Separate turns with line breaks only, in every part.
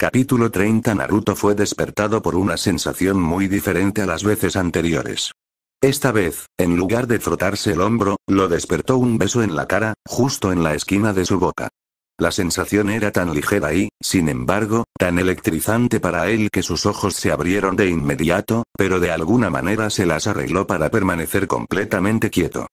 Capítulo 30 Naruto fue despertado por una sensación muy diferente a las veces anteriores. Esta vez, en lugar de frotarse el hombro, lo despertó un beso en la cara, justo en la esquina de su boca. La sensación era tan ligera y, sin embargo, tan electrizante para él que sus ojos se abrieron de inmediato, pero de alguna manera se las arregló para permanecer completamente quieto.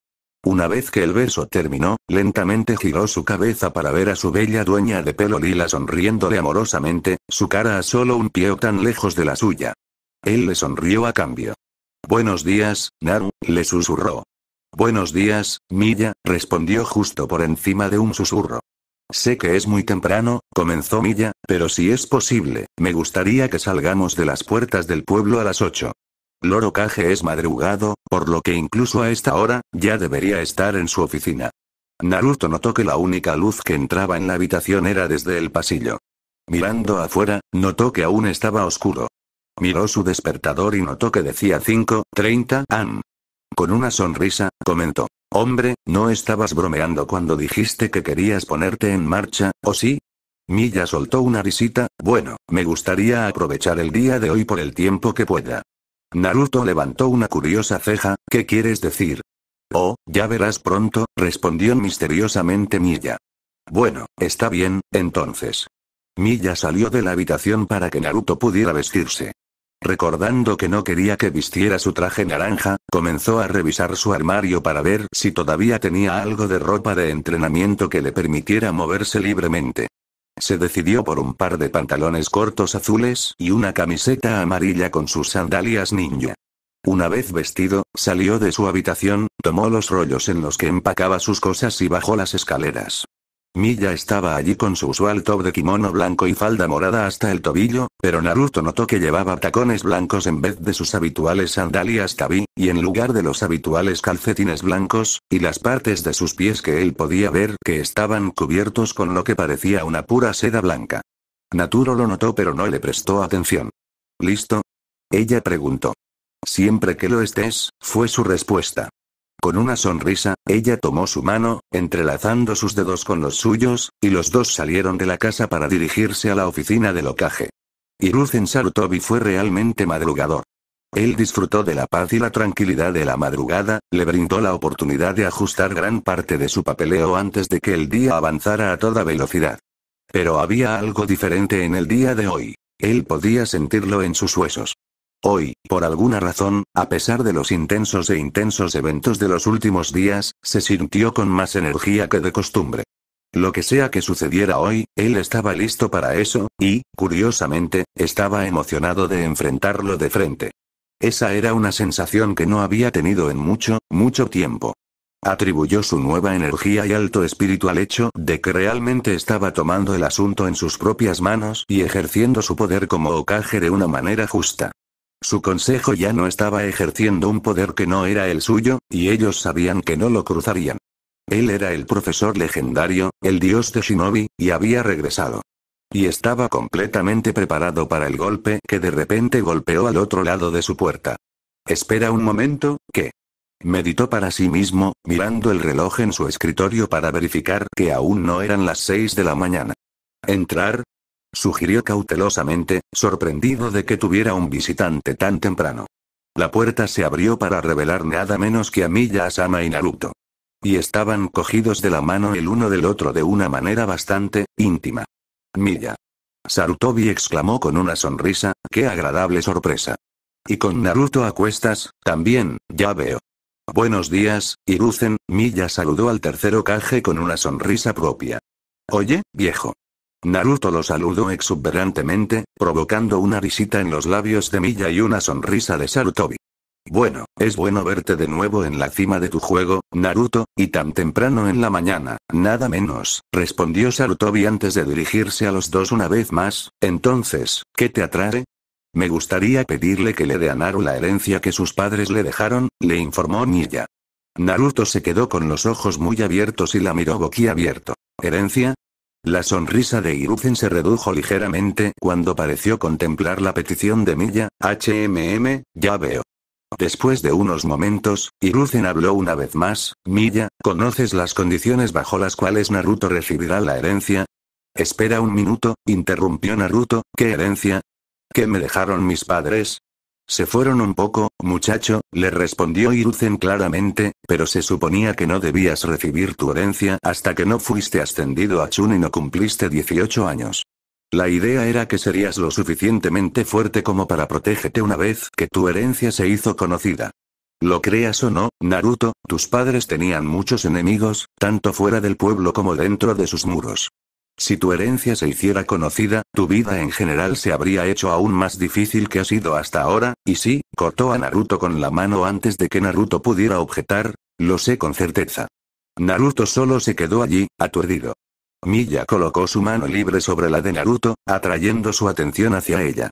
Una vez que el beso terminó, lentamente giró su cabeza para ver a su bella dueña de pelo lila sonriéndole amorosamente, su cara a solo un pie tan lejos de la suya. Él le sonrió a cambio. Buenos días, Naru, le susurró. Buenos días, Milla, respondió justo por encima de un susurro. Sé que es muy temprano, comenzó Milla, pero si es posible, me gustaría que salgamos de las puertas del pueblo a las ocho. Loro es madrugado, por lo que incluso a esta hora, ya debería estar en su oficina. Naruto notó que la única luz que entraba en la habitación era desde el pasillo. Mirando afuera, notó que aún estaba oscuro. Miró su despertador y notó que decía 5.30 am. Con una sonrisa, comentó. Hombre, ¿no estabas bromeando cuando dijiste que querías ponerte en marcha, o sí? Milla soltó una risita, bueno, me gustaría aprovechar el día de hoy por el tiempo que pueda. Naruto levantó una curiosa ceja, ¿qué quieres decir? Oh, ya verás pronto, respondió misteriosamente Milla. Bueno, está bien, entonces. Milla salió de la habitación para que Naruto pudiera vestirse. Recordando que no quería que vistiera su traje naranja, comenzó a revisar su armario para ver si todavía tenía algo de ropa de entrenamiento que le permitiera moverse libremente. Se decidió por un par de pantalones cortos azules y una camiseta amarilla con sus sandalias ninja. Una vez vestido, salió de su habitación, tomó los rollos en los que empacaba sus cosas y bajó las escaleras. Milla estaba allí con su usual top de kimono blanco y falda morada hasta el tobillo, pero Naruto notó que llevaba tacones blancos en vez de sus habituales sandalias tabi, y en lugar de los habituales calcetines blancos, y las partes de sus pies que él podía ver que estaban cubiertos con lo que parecía una pura seda blanca. Naturo lo notó pero no le prestó atención. ¿Listo? Ella preguntó. Siempre que lo estés, fue su respuesta. Con una sonrisa, ella tomó su mano, entrelazando sus dedos con los suyos, y los dos salieron de la casa para dirigirse a la oficina de locaje. en Sarutobi fue realmente madrugador. Él disfrutó de la paz y la tranquilidad de la madrugada, le brindó la oportunidad de ajustar gran parte de su papeleo antes de que el día avanzara a toda velocidad. Pero había algo diferente en el día de hoy. Él podía sentirlo en sus huesos. Hoy, por alguna razón, a pesar de los intensos e intensos eventos de los últimos días, se sintió con más energía que de costumbre. Lo que sea que sucediera hoy, él estaba listo para eso, y, curiosamente, estaba emocionado de enfrentarlo de frente. Esa era una sensación que no había tenido en mucho, mucho tiempo. Atribuyó su nueva energía y alto espíritu al hecho de que realmente estaba tomando el asunto en sus propias manos y ejerciendo su poder como ocaje de una manera justa. Su consejo ya no estaba ejerciendo un poder que no era el suyo, y ellos sabían que no lo cruzarían. Él era el profesor legendario, el dios de Shinobi, y había regresado. Y estaba completamente preparado para el golpe que de repente golpeó al otro lado de su puerta. Espera un momento, ¿qué? Meditó para sí mismo, mirando el reloj en su escritorio para verificar que aún no eran las seis de la mañana. Entrar, sugirió cautelosamente, sorprendido de que tuviera un visitante tan temprano. La puerta se abrió para revelar nada menos que a Milla Asama y Naruto. Y estaban cogidos de la mano el uno del otro de una manera bastante íntima. Milla. Sarutobi exclamó con una sonrisa, qué agradable sorpresa. Y con Naruto a cuestas, también, ya veo. Buenos días, Iruzen, Milla saludó al tercero Kage con una sonrisa propia. Oye, viejo. Naruto lo saludó exuberantemente, provocando una risita en los labios de Milla y una sonrisa de Sarutobi. Bueno, es bueno verte de nuevo en la cima de tu juego, Naruto, y tan temprano en la mañana, nada menos, respondió Sarutobi antes de dirigirse a los dos una vez más, entonces, ¿qué te atrae? Me gustaría pedirle que le dé a Naru la herencia que sus padres le dejaron, le informó Miya Naruto se quedó con los ojos muy abiertos y la miró boquiabierto. ¿Herencia? La sonrisa de Iruzen se redujo ligeramente cuando pareció contemplar la petición de Milla, HMM, ya veo. Después de unos momentos, Iruzen habló una vez más, Milla, ¿conoces las condiciones bajo las cuales Naruto recibirá la herencia? Espera un minuto, interrumpió Naruto, ¿qué herencia? ¿Qué me dejaron mis padres? Se fueron un poco, muchacho, le respondió Irucen claramente, pero se suponía que no debías recibir tu herencia hasta que no fuiste ascendido a Chun y no cumpliste 18 años. La idea era que serías lo suficientemente fuerte como para protégete una vez que tu herencia se hizo conocida. Lo creas o no, Naruto, tus padres tenían muchos enemigos, tanto fuera del pueblo como dentro de sus muros. Si tu herencia se hiciera conocida, tu vida en general se habría hecho aún más difícil que ha sido hasta ahora, y sí, cortó a Naruto con la mano antes de que Naruto pudiera objetar, lo sé con certeza. Naruto solo se quedó allí, aturdido. Milla colocó su mano libre sobre la de Naruto, atrayendo su atención hacia ella.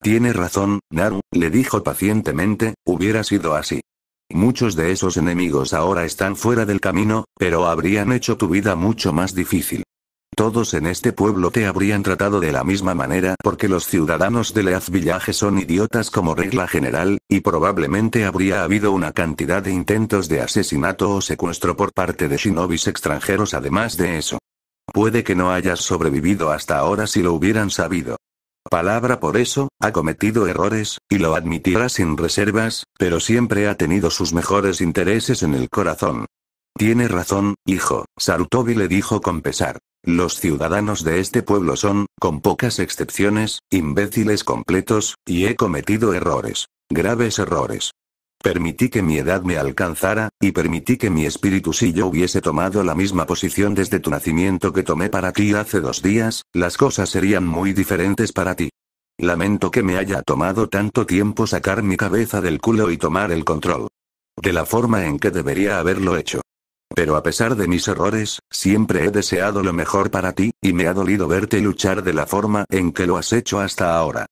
Tiene razón, Naru, le dijo pacientemente, hubiera sido así. Muchos de esos enemigos ahora están fuera del camino, pero habrían hecho tu vida mucho más difícil. Todos en este pueblo te habrían tratado de la misma manera porque los ciudadanos de Leaz Village son idiotas como regla general, y probablemente habría habido una cantidad de intentos de asesinato o secuestro por parte de shinobis extranjeros además de eso. Puede que no hayas sobrevivido hasta ahora si lo hubieran sabido. Palabra por eso, ha cometido errores, y lo admitirá sin reservas, pero siempre ha tenido sus mejores intereses en el corazón. Tiene razón, hijo, Sarutobi le dijo con pesar. Los ciudadanos de este pueblo son, con pocas excepciones, imbéciles completos, y he cometido errores. Graves errores. Permití que mi edad me alcanzara, y permití que mi espíritu si yo hubiese tomado la misma posición desde tu nacimiento que tomé para ti hace dos días, las cosas serían muy diferentes para ti. Lamento que me haya tomado tanto tiempo sacar mi cabeza del culo y tomar el control. De la forma en que debería haberlo hecho. Pero a pesar de mis errores, siempre he deseado lo mejor para ti, y me ha dolido verte luchar de la forma en que lo has hecho hasta ahora.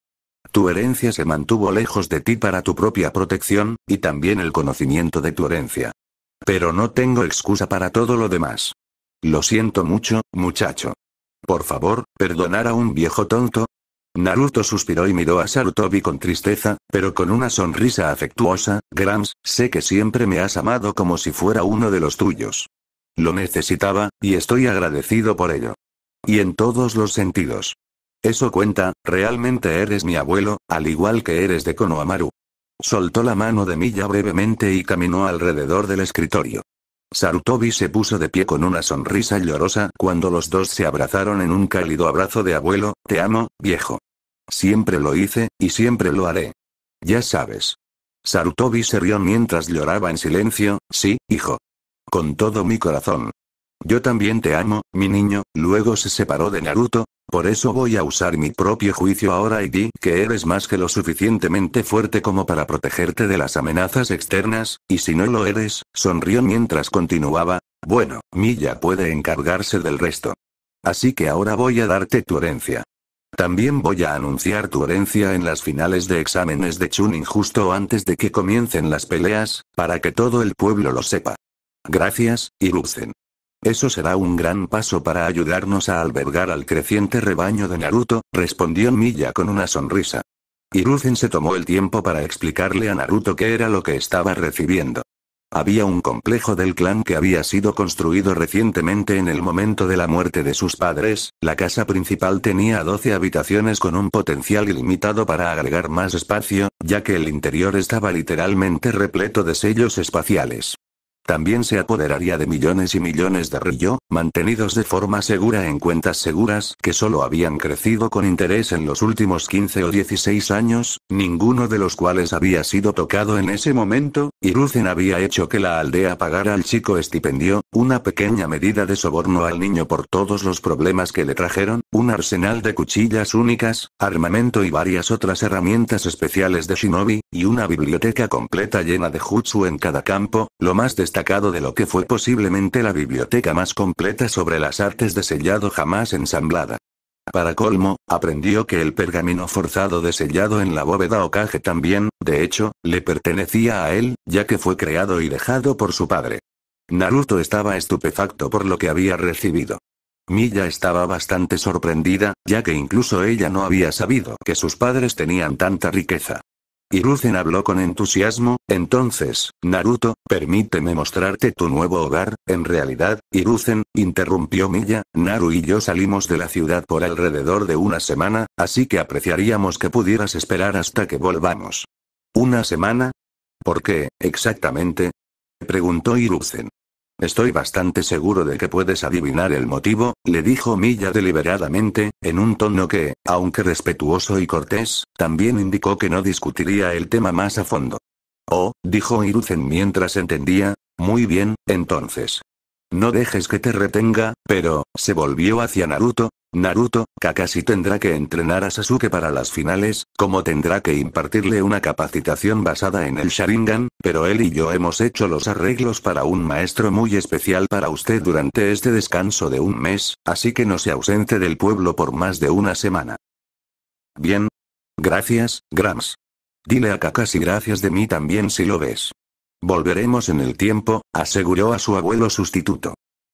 Tu herencia se mantuvo lejos de ti para tu propia protección, y también el conocimiento de tu herencia. Pero no tengo excusa para todo lo demás. Lo siento mucho, muchacho. Por favor, perdonar a un viejo tonto, Naruto suspiró y miró a Sarutobi con tristeza, pero con una sonrisa afectuosa, Grams, sé que siempre me has amado como si fuera uno de los tuyos. Lo necesitaba, y estoy agradecido por ello. Y en todos los sentidos. Eso cuenta, realmente eres mi abuelo, al igual que eres de Konohamaru. Soltó la mano de Milla brevemente y caminó alrededor del escritorio. Sarutobi se puso de pie con una sonrisa llorosa cuando los dos se abrazaron en un cálido abrazo de abuelo, te amo, viejo. Siempre lo hice, y siempre lo haré. Ya sabes. Sarutobi se rió mientras lloraba en silencio, sí, hijo. Con todo mi corazón. Yo también te amo, mi niño, luego se separó de Naruto, por eso voy a usar mi propio juicio ahora y di que eres más que lo suficientemente fuerte como para protegerte de las amenazas externas, y si no lo eres, sonrió mientras continuaba, bueno, Milla puede encargarse del resto. Así que ahora voy a darte tu herencia. También voy a anunciar tu herencia en las finales de exámenes de Chunin justo antes de que comiencen las peleas, para que todo el pueblo lo sepa. Gracias, Iruzen. Eso será un gran paso para ayudarnos a albergar al creciente rebaño de Naruto, respondió Milla con una sonrisa. Iruzen se tomó el tiempo para explicarle a Naruto qué era lo que estaba recibiendo. Había un complejo del clan que había sido construido recientemente en el momento de la muerte de sus padres, la casa principal tenía 12 habitaciones con un potencial ilimitado para agregar más espacio, ya que el interior estaba literalmente repleto de sellos espaciales. También se apoderaría de millones y millones de rillo, mantenidos de forma segura en cuentas seguras que solo habían crecido con interés en los últimos 15 o 16 años, ninguno de los cuales había sido tocado en ese momento, y Rucen había hecho que la aldea pagara al chico estipendio, una pequeña medida de soborno al niño por todos los problemas que le trajeron, un arsenal de cuchillas únicas, armamento y varias otras herramientas especiales de shinobi, y una biblioteca completa llena de jutsu en cada campo, lo más destacado sacado de lo que fue posiblemente la biblioteca más completa sobre las artes de sellado jamás ensamblada. Para colmo, aprendió que el pergamino forzado de sellado en la bóveda o también, de hecho, le pertenecía a él, ya que fue creado y dejado por su padre. Naruto estaba estupefacto por lo que había recibido. Milla estaba bastante sorprendida, ya que incluso ella no había sabido que sus padres tenían tanta riqueza. Hiruzen habló con entusiasmo, entonces, Naruto, permíteme mostrarte tu nuevo hogar, en realidad, Hiruzen, interrumpió Milla, Naru y yo salimos de la ciudad por alrededor de una semana, así que apreciaríamos que pudieras esperar hasta que volvamos. ¿Una semana? ¿Por qué, exactamente? Preguntó Hiruzen. Estoy bastante seguro de que puedes adivinar el motivo, le dijo Milla deliberadamente, en un tono que, aunque respetuoso y cortés, también indicó que no discutiría el tema más a fondo. Oh, dijo Iruzen mientras entendía, muy bien, entonces, no dejes que te retenga, pero, se volvió hacia Naruto. Naruto, Kakashi tendrá que entrenar a Sasuke para las finales, como tendrá que impartirle una capacitación basada en el Sharingan, pero él y yo hemos hecho los arreglos para un maestro muy especial para usted durante este descanso de un mes, así que no se ausente del pueblo por más de una semana. Bien. Gracias, Grams. Dile a Kakashi gracias de mí también si lo ves. Volveremos en el tiempo, aseguró a su abuelo sustituto.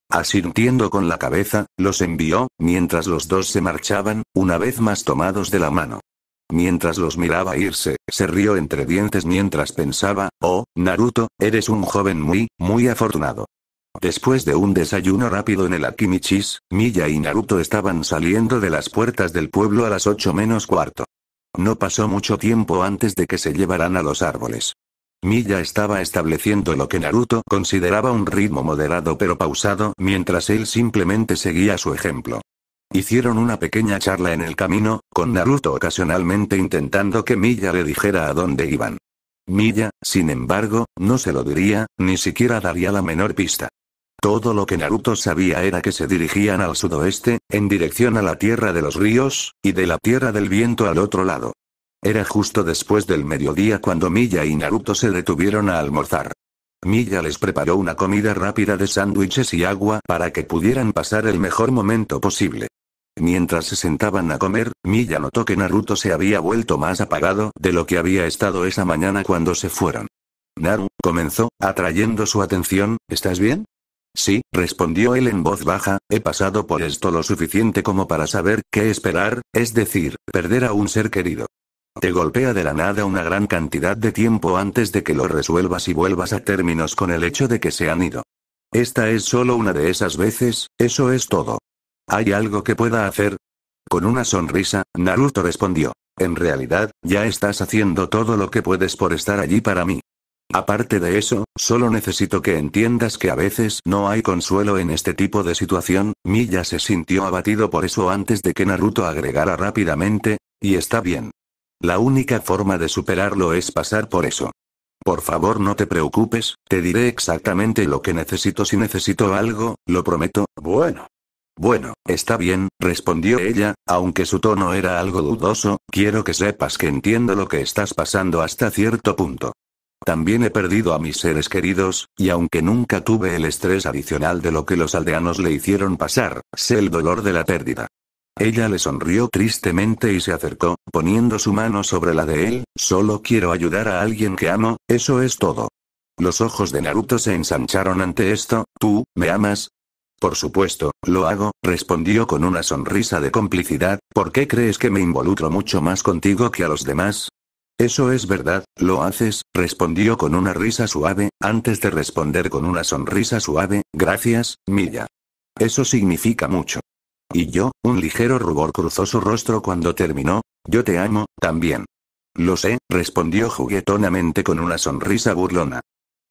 Asintiendo con la cabeza, los envió, mientras los dos se marchaban, una vez más tomados de la mano. Mientras los miraba irse, se rió entre dientes mientras pensaba, oh, Naruto, eres un joven muy, muy afortunado. Después de un desayuno rápido en el Akimichis, Milla y Naruto estaban saliendo de las puertas del pueblo a las 8 menos cuarto. No pasó mucho tiempo antes de que se llevaran a los árboles. Milla estaba estableciendo lo que Naruto consideraba un ritmo moderado pero pausado mientras él simplemente seguía su ejemplo. Hicieron una pequeña charla en el camino, con Naruto ocasionalmente intentando que Milla le dijera a dónde iban. Milla, sin embargo, no se lo diría, ni siquiera daría la menor pista. Todo lo que Naruto sabía era que se dirigían al sudoeste, en dirección a la tierra de los ríos, y de la tierra del viento al otro lado. Era justo después del mediodía cuando Milla y Naruto se detuvieron a almorzar. Milla les preparó una comida rápida de sándwiches y agua para que pudieran pasar el mejor momento posible. Mientras se sentaban a comer, Milla notó que Naruto se había vuelto más apagado de lo que había estado esa mañana cuando se fueron. Naru, comenzó, atrayendo su atención, ¿estás bien? Sí, respondió él en voz baja, he pasado por esto lo suficiente como para saber qué esperar, es decir, perder a un ser querido. Te golpea de la nada una gran cantidad de tiempo antes de que lo resuelvas y vuelvas a términos con el hecho de que se han ido. Esta es solo una de esas veces, eso es todo. ¿Hay algo que pueda hacer? Con una sonrisa, Naruto respondió. En realidad, ya estás haciendo todo lo que puedes por estar allí para mí. Aparte de eso, solo necesito que entiendas que a veces no hay consuelo en este tipo de situación, Milla se sintió abatido por eso antes de que Naruto agregara rápidamente, y está bien. La única forma de superarlo es pasar por eso. Por favor no te preocupes, te diré exactamente lo que necesito si necesito algo, lo prometo, bueno. Bueno, está bien, respondió ella, aunque su tono era algo dudoso, quiero que sepas que entiendo lo que estás pasando hasta cierto punto. También he perdido a mis seres queridos, y aunque nunca tuve el estrés adicional de lo que los aldeanos le hicieron pasar, sé el dolor de la pérdida. Ella le sonrió tristemente y se acercó, poniendo su mano sobre la de él, solo quiero ayudar a alguien que amo, eso es todo. Los ojos de Naruto se ensancharon ante esto, ¿tú, me amas? Por supuesto, lo hago, respondió con una sonrisa de complicidad, ¿por qué crees que me involucro mucho más contigo que a los demás? Eso es verdad, lo haces, respondió con una risa suave, antes de responder con una sonrisa suave, gracias, Milla. Eso significa mucho. Y yo, un ligero rubor cruzó su rostro cuando terminó, yo te amo, también. Lo sé, respondió juguetonamente con una sonrisa burlona.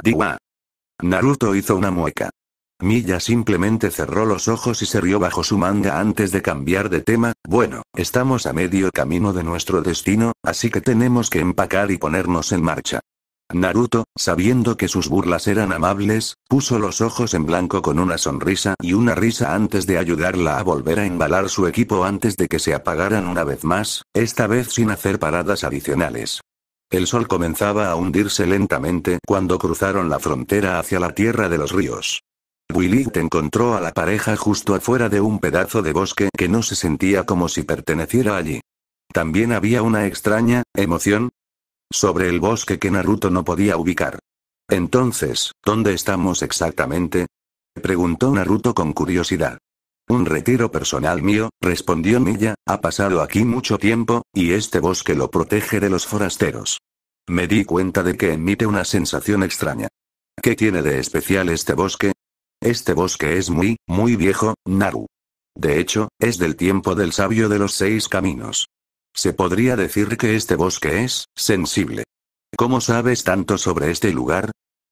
Diwa. Naruto hizo una mueca. Milla simplemente cerró los ojos y se rió bajo su manga antes de cambiar de tema, bueno, estamos a medio camino de nuestro destino, así que tenemos que empacar y ponernos en marcha. Naruto, sabiendo que sus burlas eran amables, puso los ojos en blanco con una sonrisa y una risa antes de ayudarla a volver a embalar su equipo antes de que se apagaran una vez más, esta vez sin hacer paradas adicionales. El sol comenzaba a hundirse lentamente cuando cruzaron la frontera hacia la tierra de los ríos. Willy encontró a la pareja justo afuera de un pedazo de bosque que no se sentía como si perteneciera allí. También había una extraña emoción, sobre el bosque que Naruto no podía ubicar. Entonces, ¿dónde estamos exactamente? preguntó Naruto con curiosidad. Un retiro personal mío, respondió Milla, ha pasado aquí mucho tiempo, y este bosque lo protege de los forasteros. Me di cuenta de que emite una sensación extraña. ¿Qué tiene de especial este bosque? Este bosque es muy, muy viejo, Naru. De hecho, es del tiempo del sabio de los seis caminos. Se podría decir que este bosque es sensible. ¿Cómo sabes tanto sobre este lugar?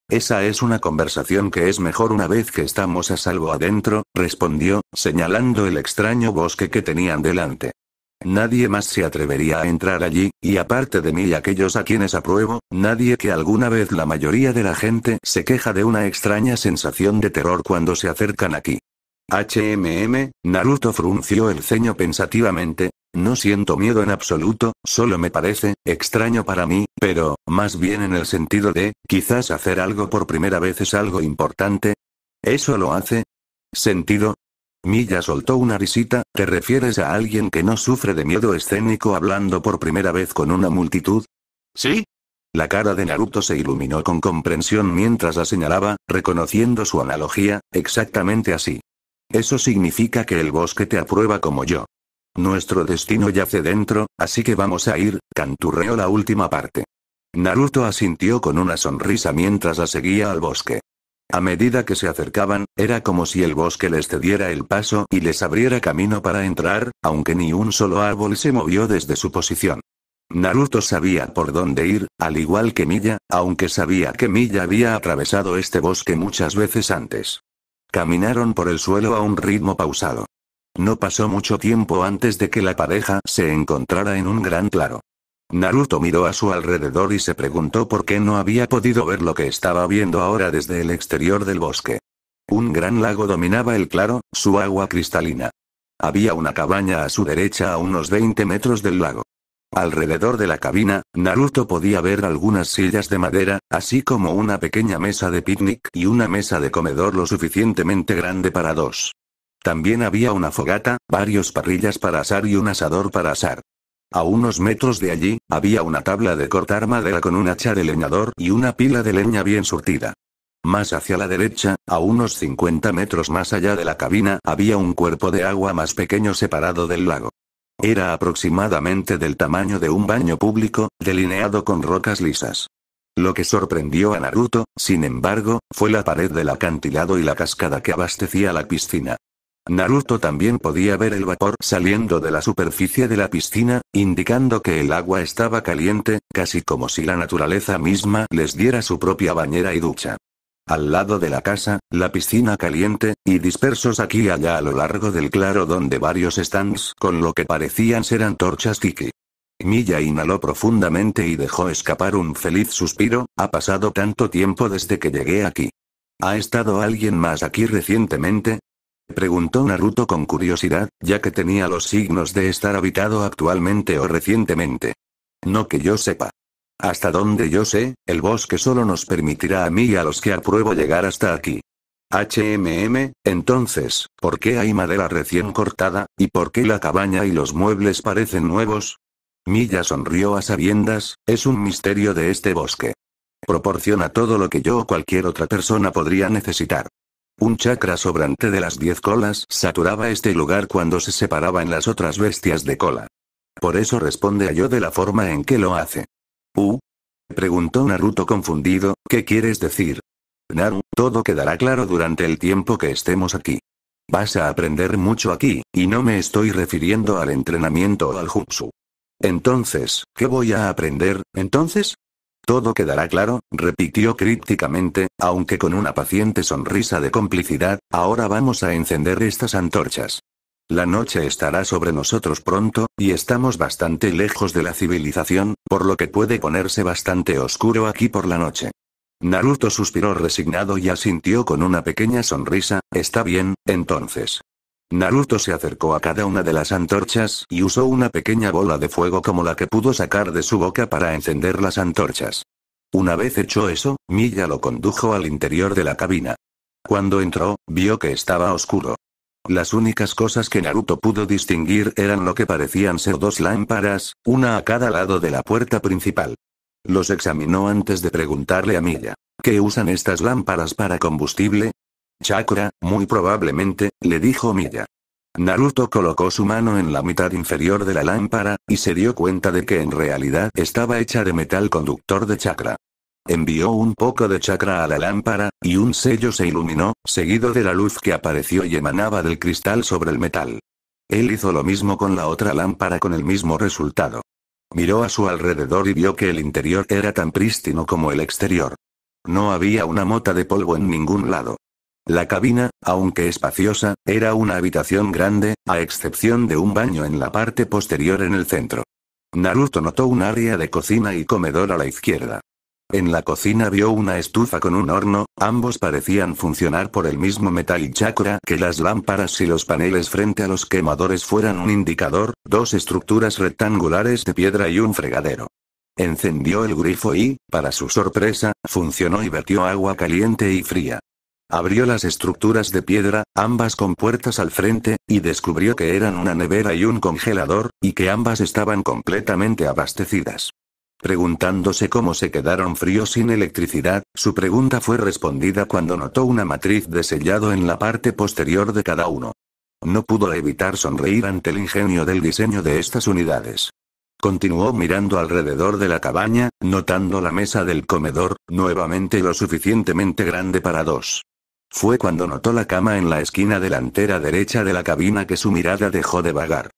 Esa es una conversación que es mejor una vez que estamos a salvo adentro, respondió, señalando el extraño bosque que tenían delante. Nadie más se atrevería a entrar allí, y aparte de mí y aquellos a quienes apruebo, nadie que alguna vez la mayoría de la gente se queja de una extraña sensación de terror cuando se acercan aquí. HMM, Naruto frunció el ceño pensativamente, no siento miedo en absoluto, solo me parece, extraño para mí, pero, más bien en el sentido de, quizás hacer algo por primera vez es algo importante. ¿Eso lo hace? ¿Sentido? Milla soltó una risita, ¿te refieres a alguien que no sufre de miedo escénico hablando por primera vez con una multitud? ¿Sí? La cara de Naruto se iluminó con comprensión mientras la señalaba, reconociendo su analogía, exactamente así. Eso significa que el bosque te aprueba como yo. Nuestro destino yace dentro, así que vamos a ir, canturreó la última parte. Naruto asintió con una sonrisa mientras la seguía al bosque. A medida que se acercaban, era como si el bosque les cediera el paso y les abriera camino para entrar, aunque ni un solo árbol se movió desde su posición. Naruto sabía por dónde ir, al igual que Milla, aunque sabía que Milla había atravesado este bosque muchas veces antes. Caminaron por el suelo a un ritmo pausado. No pasó mucho tiempo antes de que la pareja se encontrara en un gran claro. Naruto miró a su alrededor y se preguntó por qué no había podido ver lo que estaba viendo ahora desde el exterior del bosque. Un gran lago dominaba el claro, su agua cristalina. Había una cabaña a su derecha a unos 20 metros del lago. Alrededor de la cabina, Naruto podía ver algunas sillas de madera, así como una pequeña mesa de picnic y una mesa de comedor lo suficientemente grande para dos. También había una fogata, varios parrillas para asar y un asador para asar. A unos metros de allí, había una tabla de cortar madera con un hacha de leñador y una pila de leña bien surtida. Más hacia la derecha, a unos 50 metros más allá de la cabina, había un cuerpo de agua más pequeño separado del lago. Era aproximadamente del tamaño de un baño público, delineado con rocas lisas. Lo que sorprendió a Naruto, sin embargo, fue la pared del acantilado y la cascada que abastecía la piscina. Naruto también podía ver el vapor saliendo de la superficie de la piscina, indicando que el agua estaba caliente, casi como si la naturaleza misma les diera su propia bañera y ducha. Al lado de la casa, la piscina caliente, y dispersos aquí y allá a lo largo del claro donde varios stands con lo que parecían ser antorchas tiki. Milla inhaló profundamente y dejó escapar un feliz suspiro, ha pasado tanto tiempo desde que llegué aquí. ¿Ha estado alguien más aquí recientemente? preguntó Naruto con curiosidad, ya que tenía los signos de estar habitado actualmente o recientemente. No que yo sepa. Hasta donde yo sé, el bosque solo nos permitirá a mí y a los que apruebo llegar hasta aquí. HMM, entonces, ¿por qué hay madera recién cortada, y por qué la cabaña y los muebles parecen nuevos? Milla sonrió a sabiendas, es un misterio de este bosque. Proporciona todo lo que yo o cualquier otra persona podría necesitar. Un chakra sobrante de las diez colas saturaba este lugar cuando se separaban las otras bestias de cola. Por eso responde a yo de la forma en que lo hace. ¿Uh? Preguntó Naruto confundido, ¿qué quieres decir? Naruto, todo quedará claro durante el tiempo que estemos aquí. Vas a aprender mucho aquí, y no me estoy refiriendo al entrenamiento o al jutsu. Entonces, ¿qué voy a aprender, entonces? Todo quedará claro, repitió crípticamente, aunque con una paciente sonrisa de complicidad, ahora vamos a encender estas antorchas. La noche estará sobre nosotros pronto, y estamos bastante lejos de la civilización, por lo que puede ponerse bastante oscuro aquí por la noche. Naruto suspiró resignado y asintió con una pequeña sonrisa, está bien, entonces. Naruto se acercó a cada una de las antorchas y usó una pequeña bola de fuego como la que pudo sacar de su boca para encender las antorchas. Una vez hecho eso, Milla lo condujo al interior de la cabina. Cuando entró, vio que estaba oscuro. Las únicas cosas que Naruto pudo distinguir eran lo que parecían ser dos lámparas, una a cada lado de la puerta principal. Los examinó antes de preguntarle a Milla. ¿Qué usan estas lámparas para combustible? Chakra, muy probablemente, le dijo Milla. Naruto colocó su mano en la mitad inferior de la lámpara, y se dio cuenta de que en realidad estaba hecha de metal conductor de chakra. Envió un poco de chakra a la lámpara, y un sello se iluminó, seguido de la luz que apareció y emanaba del cristal sobre el metal. Él hizo lo mismo con la otra lámpara con el mismo resultado. Miró a su alrededor y vio que el interior era tan prístino como el exterior. No había una mota de polvo en ningún lado. La cabina, aunque espaciosa, era una habitación grande, a excepción de un baño en la parte posterior en el centro. Naruto notó un área de cocina y comedor a la izquierda. En la cocina vio una estufa con un horno, ambos parecían funcionar por el mismo metal y chakra que las lámparas y los paneles frente a los quemadores fueran un indicador, dos estructuras rectangulares de piedra y un fregadero. Encendió el grifo y, para su sorpresa, funcionó y vertió agua caliente y fría. Abrió las estructuras de piedra, ambas con puertas al frente, y descubrió que eran una nevera y un congelador, y que ambas estaban completamente abastecidas. Preguntándose cómo se quedaron fríos sin electricidad, su pregunta fue respondida cuando notó una matriz de sellado en la parte posterior de cada uno. No pudo evitar sonreír ante el ingenio del diseño de estas unidades. Continuó mirando alrededor de la cabaña, notando la mesa del comedor, nuevamente lo suficientemente grande para dos. Fue cuando notó la cama en la esquina delantera derecha de la cabina que su mirada dejó de vagar.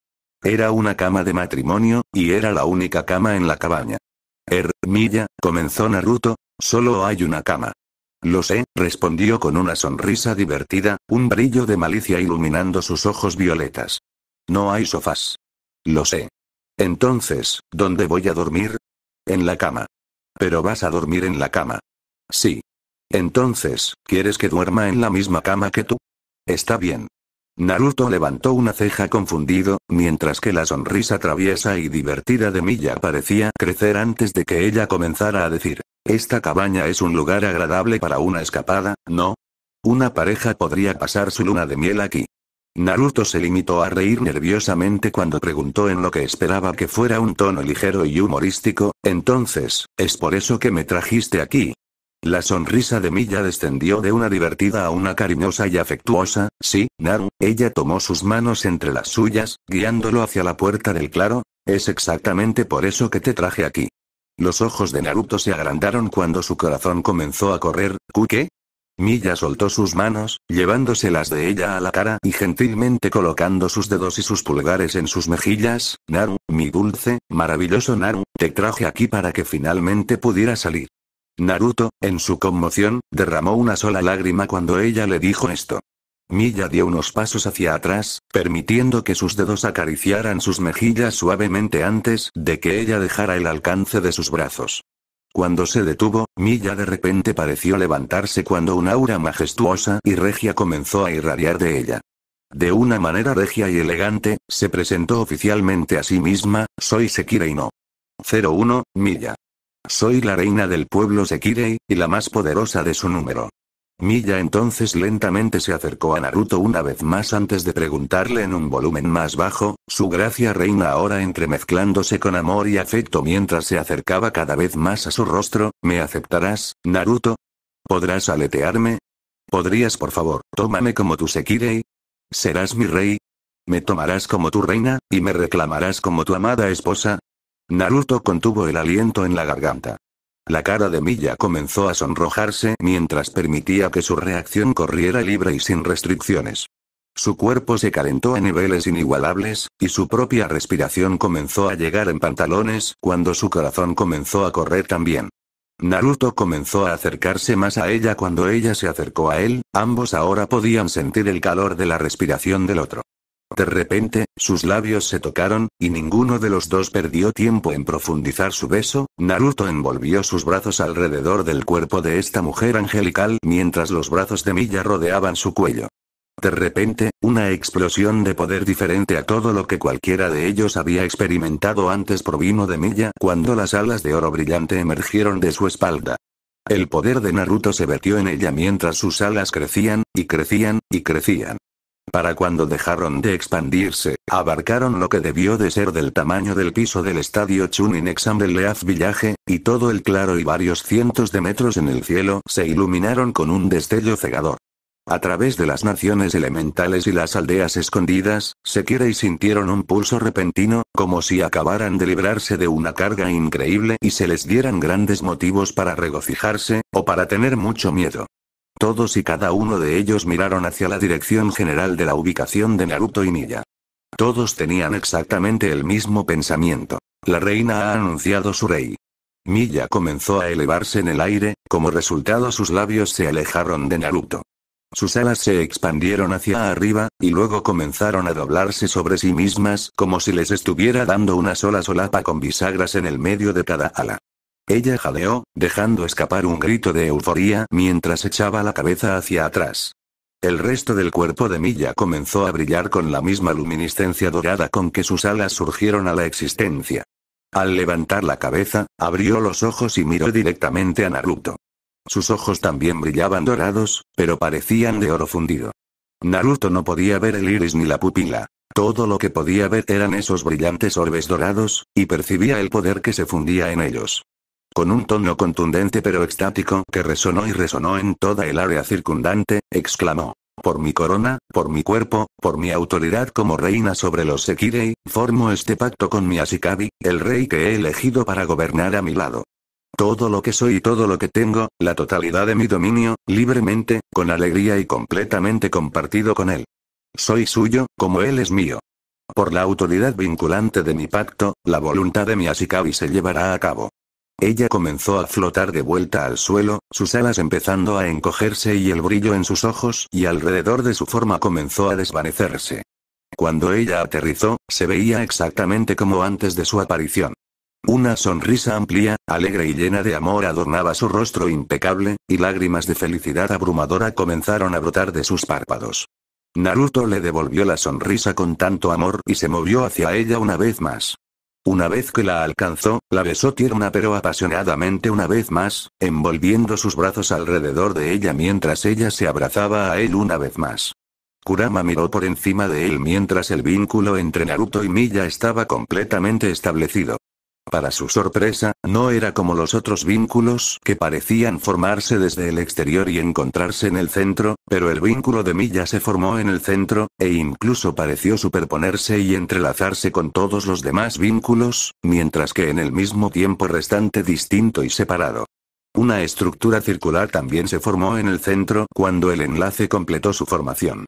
Era una cama de matrimonio, y era la única cama en la cabaña. Hermilla, comenzó Naruto, solo hay una cama. Lo sé, respondió con una sonrisa divertida, un brillo de malicia iluminando sus ojos violetas. No hay sofás. Lo sé. Entonces, ¿dónde voy a dormir? En la cama. Pero vas a dormir en la cama. Sí. Entonces, ¿quieres que duerma en la misma cama que tú? Está bien. Naruto levantó una ceja confundido, mientras que la sonrisa traviesa y divertida de Milla parecía crecer antes de que ella comenzara a decir, esta cabaña es un lugar agradable para una escapada, ¿no? Una pareja podría pasar su luna de miel aquí. Naruto se limitó a reír nerviosamente cuando preguntó en lo que esperaba que fuera un tono ligero y humorístico, entonces, es por eso que me trajiste aquí, la sonrisa de Milla descendió de una divertida a una cariñosa y afectuosa, sí, Naru, ella tomó sus manos entre las suyas, guiándolo hacia la puerta del claro, es exactamente por eso que te traje aquí. Los ojos de Naruto se agrandaron cuando su corazón comenzó a correr, ¿qué? Milla soltó sus manos, llevándoselas de ella a la cara y gentilmente colocando sus dedos y sus pulgares en sus mejillas, Naru, mi dulce, maravilloso Naru, te traje aquí para que finalmente pudiera salir. Naruto, en su conmoción, derramó una sola lágrima cuando ella le dijo esto. Milla dio unos pasos hacia atrás, permitiendo que sus dedos acariciaran sus mejillas suavemente antes de que ella dejara el alcance de sus brazos. Cuando se detuvo, Milla de repente pareció levantarse cuando un aura majestuosa y regia comenzó a irradiar de ella. De una manera regia y elegante, se presentó oficialmente a sí misma, soy Sekireino. 01, Milla. Soy la reina del pueblo Sekirei, y la más poderosa de su número. Milla entonces lentamente se acercó a Naruto una vez más antes de preguntarle en un volumen más bajo, su gracia reina ahora entremezclándose con amor y afecto mientras se acercaba cada vez más a su rostro, ¿me aceptarás, Naruto? ¿Podrás aletearme? ¿Podrías por favor, tómame como tu Sekirei? ¿Serás mi rey? ¿Me tomarás como tu reina, y me reclamarás como tu amada esposa? Naruto contuvo el aliento en la garganta. La cara de Milla comenzó a sonrojarse mientras permitía que su reacción corriera libre y sin restricciones. Su cuerpo se calentó a niveles inigualables, y su propia respiración comenzó a llegar en pantalones cuando su corazón comenzó a correr también. Naruto comenzó a acercarse más a ella cuando ella se acercó a él, ambos ahora podían sentir el calor de la respiración del otro. De repente, sus labios se tocaron, y ninguno de los dos perdió tiempo en profundizar su beso, Naruto envolvió sus brazos alrededor del cuerpo de esta mujer angelical mientras los brazos de Milla rodeaban su cuello. De repente, una explosión de poder diferente a todo lo que cualquiera de ellos había experimentado antes provino de Milla cuando las alas de oro brillante emergieron de su espalda. El poder de Naruto se vertió en ella mientras sus alas crecían, y crecían, y crecían. Para cuando dejaron de expandirse, abarcaron lo que debió de ser del tamaño del piso del estadio Chunin Exam del Leaf Village, y todo el claro y varios cientos de metros en el cielo se iluminaron con un destello cegador. A través de las naciones elementales y las aldeas escondidas, quiere y sintieron un pulso repentino, como si acabaran de librarse de una carga increíble y se les dieran grandes motivos para regocijarse, o para tener mucho miedo. Todos y cada uno de ellos miraron hacia la dirección general de la ubicación de Naruto y Milla. Todos tenían exactamente el mismo pensamiento. La reina ha anunciado su rey. Milla comenzó a elevarse en el aire, como resultado sus labios se alejaron de Naruto. Sus alas se expandieron hacia arriba, y luego comenzaron a doblarse sobre sí mismas como si les estuviera dando una sola solapa con bisagras en el medio de cada ala. Ella jaleó, dejando escapar un grito de euforía mientras echaba la cabeza hacia atrás. El resto del cuerpo de Milla comenzó a brillar con la misma luminiscencia dorada con que sus alas surgieron a la existencia. Al levantar la cabeza, abrió los ojos y miró directamente a Naruto. Sus ojos también brillaban dorados, pero parecían de oro fundido. Naruto no podía ver el iris ni la pupila. Todo lo que podía ver eran esos brillantes orbes dorados, y percibía el poder que se fundía en ellos con un tono contundente pero estático que resonó y resonó en toda el área circundante, exclamó. Por mi corona, por mi cuerpo, por mi autoridad como reina sobre los Sekirei, formo este pacto con mi Asikabi, el rey que he elegido para gobernar a mi lado. Todo lo que soy y todo lo que tengo, la totalidad de mi dominio, libremente, con alegría y completamente compartido con él. Soy suyo, como él es mío. Por la autoridad vinculante de mi pacto, la voluntad de mi Asikabi se llevará a cabo. Ella comenzó a flotar de vuelta al suelo, sus alas empezando a encogerse y el brillo en sus ojos y alrededor de su forma comenzó a desvanecerse. Cuando ella aterrizó, se veía exactamente como antes de su aparición. Una sonrisa amplia, alegre y llena de amor adornaba su rostro impecable, y lágrimas de felicidad abrumadora comenzaron a brotar de sus párpados. Naruto le devolvió la sonrisa con tanto amor y se movió hacia ella una vez más. Una vez que la alcanzó, la besó tierna pero apasionadamente una vez más, envolviendo sus brazos alrededor de ella mientras ella se abrazaba a él una vez más. Kurama miró por encima de él mientras el vínculo entre Naruto y Miya estaba completamente establecido. Para su sorpresa, no era como los otros vínculos que parecían formarse desde el exterior y encontrarse en el centro, pero el vínculo de Milla se formó en el centro, e incluso pareció superponerse y entrelazarse con todos los demás vínculos, mientras que en el mismo tiempo restante distinto y separado. Una estructura circular también se formó en el centro cuando el enlace completó su formación.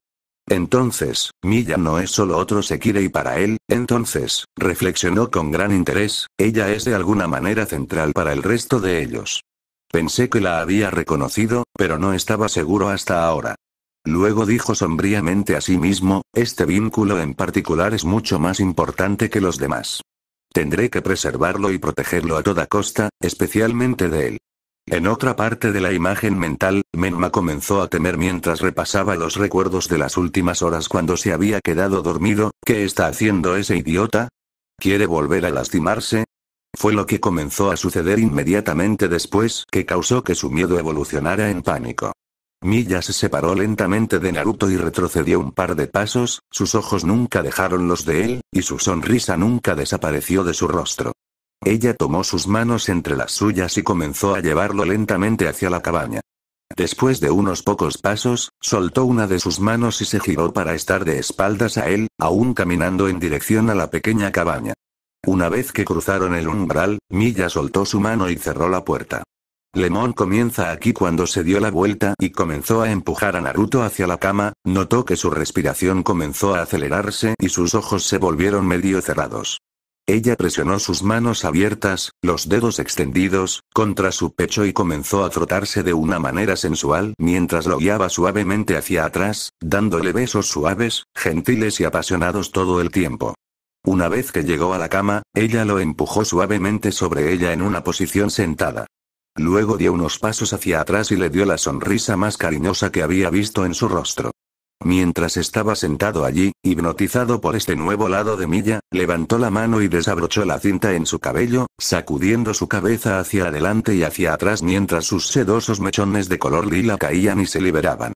Entonces, Milla no es solo otro Sekire y para él, entonces, reflexionó con gran interés, ella es de alguna manera central para el resto de ellos. Pensé que la había reconocido, pero no estaba seguro hasta ahora. Luego dijo sombríamente a sí mismo, este vínculo en particular es mucho más importante que los demás. Tendré que preservarlo y protegerlo a toda costa, especialmente de él. En otra parte de la imagen mental, Menma comenzó a temer mientras repasaba los recuerdos de las últimas horas cuando se había quedado dormido, ¿qué está haciendo ese idiota? ¿Quiere volver a lastimarse? Fue lo que comenzó a suceder inmediatamente después que causó que su miedo evolucionara en pánico. Milla se separó lentamente de Naruto y retrocedió un par de pasos, sus ojos nunca dejaron los de él, y su sonrisa nunca desapareció de su rostro. Ella tomó sus manos entre las suyas y comenzó a llevarlo lentamente hacia la cabaña. Después de unos pocos pasos, soltó una de sus manos y se giró para estar de espaldas a él, aún caminando en dirección a la pequeña cabaña. Una vez que cruzaron el umbral, Milla soltó su mano y cerró la puerta. Lemon comienza aquí cuando se dio la vuelta y comenzó a empujar a Naruto hacia la cama, notó que su respiración comenzó a acelerarse y sus ojos se volvieron medio cerrados. Ella presionó sus manos abiertas, los dedos extendidos, contra su pecho y comenzó a frotarse de una manera sensual mientras lo guiaba suavemente hacia atrás, dándole besos suaves, gentiles y apasionados todo el tiempo. Una vez que llegó a la cama, ella lo empujó suavemente sobre ella en una posición sentada. Luego dio unos pasos hacia atrás y le dio la sonrisa más cariñosa que había visto en su rostro. Mientras estaba sentado allí, hipnotizado por este nuevo lado de Milla, levantó la mano y desabrochó la cinta en su cabello, sacudiendo su cabeza hacia adelante y hacia atrás mientras sus sedosos mechones de color lila caían y se liberaban.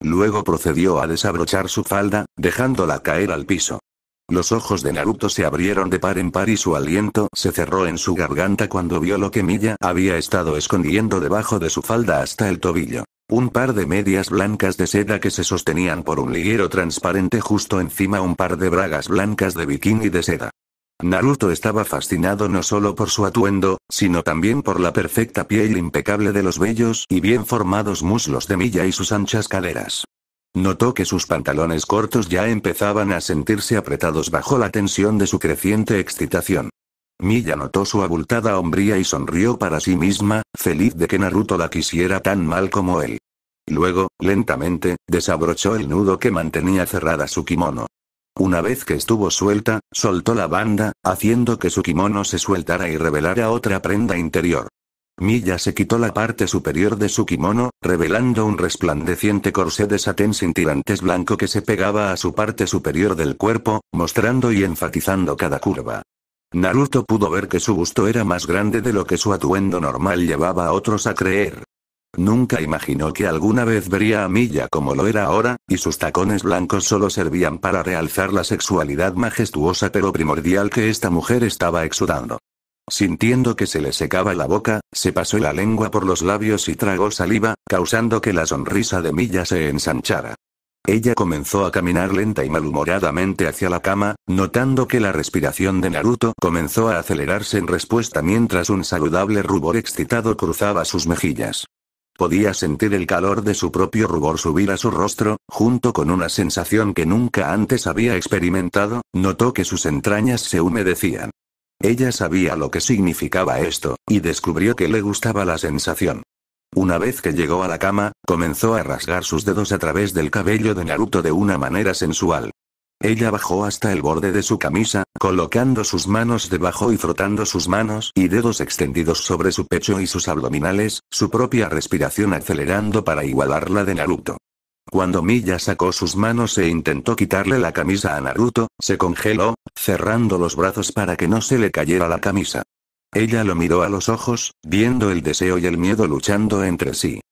Luego procedió a desabrochar su falda, dejándola caer al piso. Los ojos de Naruto se abrieron de par en par y su aliento se cerró en su garganta cuando vio lo que Milla había estado escondiendo debajo de su falda hasta el tobillo. Un par de medias blancas de seda que se sostenían por un liguero transparente justo encima un par de bragas blancas de bikini de seda. Naruto estaba fascinado no solo por su atuendo, sino también por la perfecta piel impecable de los bellos y bien formados muslos de Milla y sus anchas caderas. Notó que sus pantalones cortos ya empezaban a sentirse apretados bajo la tensión de su creciente excitación. Milla notó su abultada hombría y sonrió para sí misma, feliz de que Naruto la quisiera tan mal como él. Luego, lentamente, desabrochó el nudo que mantenía cerrada su kimono. Una vez que estuvo suelta, soltó la banda, haciendo que su kimono se sueltara y revelara otra prenda interior. Milla se quitó la parte superior de su kimono, revelando un resplandeciente corsé de satén sin tirantes blanco que se pegaba a su parte superior del cuerpo, mostrando y enfatizando cada curva. Naruto pudo ver que su gusto era más grande de lo que su atuendo normal llevaba a otros a creer. Nunca imaginó que alguna vez vería a Milla como lo era ahora, y sus tacones blancos solo servían para realzar la sexualidad majestuosa pero primordial que esta mujer estaba exudando. Sintiendo que se le secaba la boca, se pasó la lengua por los labios y tragó saliva, causando que la sonrisa de Milla se ensanchara. Ella comenzó a caminar lenta y malhumoradamente hacia la cama, notando que la respiración de Naruto comenzó a acelerarse en respuesta mientras un saludable rubor excitado cruzaba sus mejillas. Podía sentir el calor de su propio rubor subir a su rostro, junto con una sensación que nunca antes había experimentado, notó que sus entrañas se humedecían. Ella sabía lo que significaba esto, y descubrió que le gustaba la sensación. Una vez que llegó a la cama, comenzó a rasgar sus dedos a través del cabello de Naruto de una manera sensual. Ella bajó hasta el borde de su camisa, colocando sus manos debajo y frotando sus manos y dedos extendidos sobre su pecho y sus abdominales, su propia respiración acelerando para igualar la de Naruto. Cuando Miya sacó sus manos e intentó quitarle la camisa a Naruto, se congeló, cerrando los brazos para que no se le cayera la camisa. Ella lo miró a los ojos, viendo el deseo y el miedo luchando entre sí.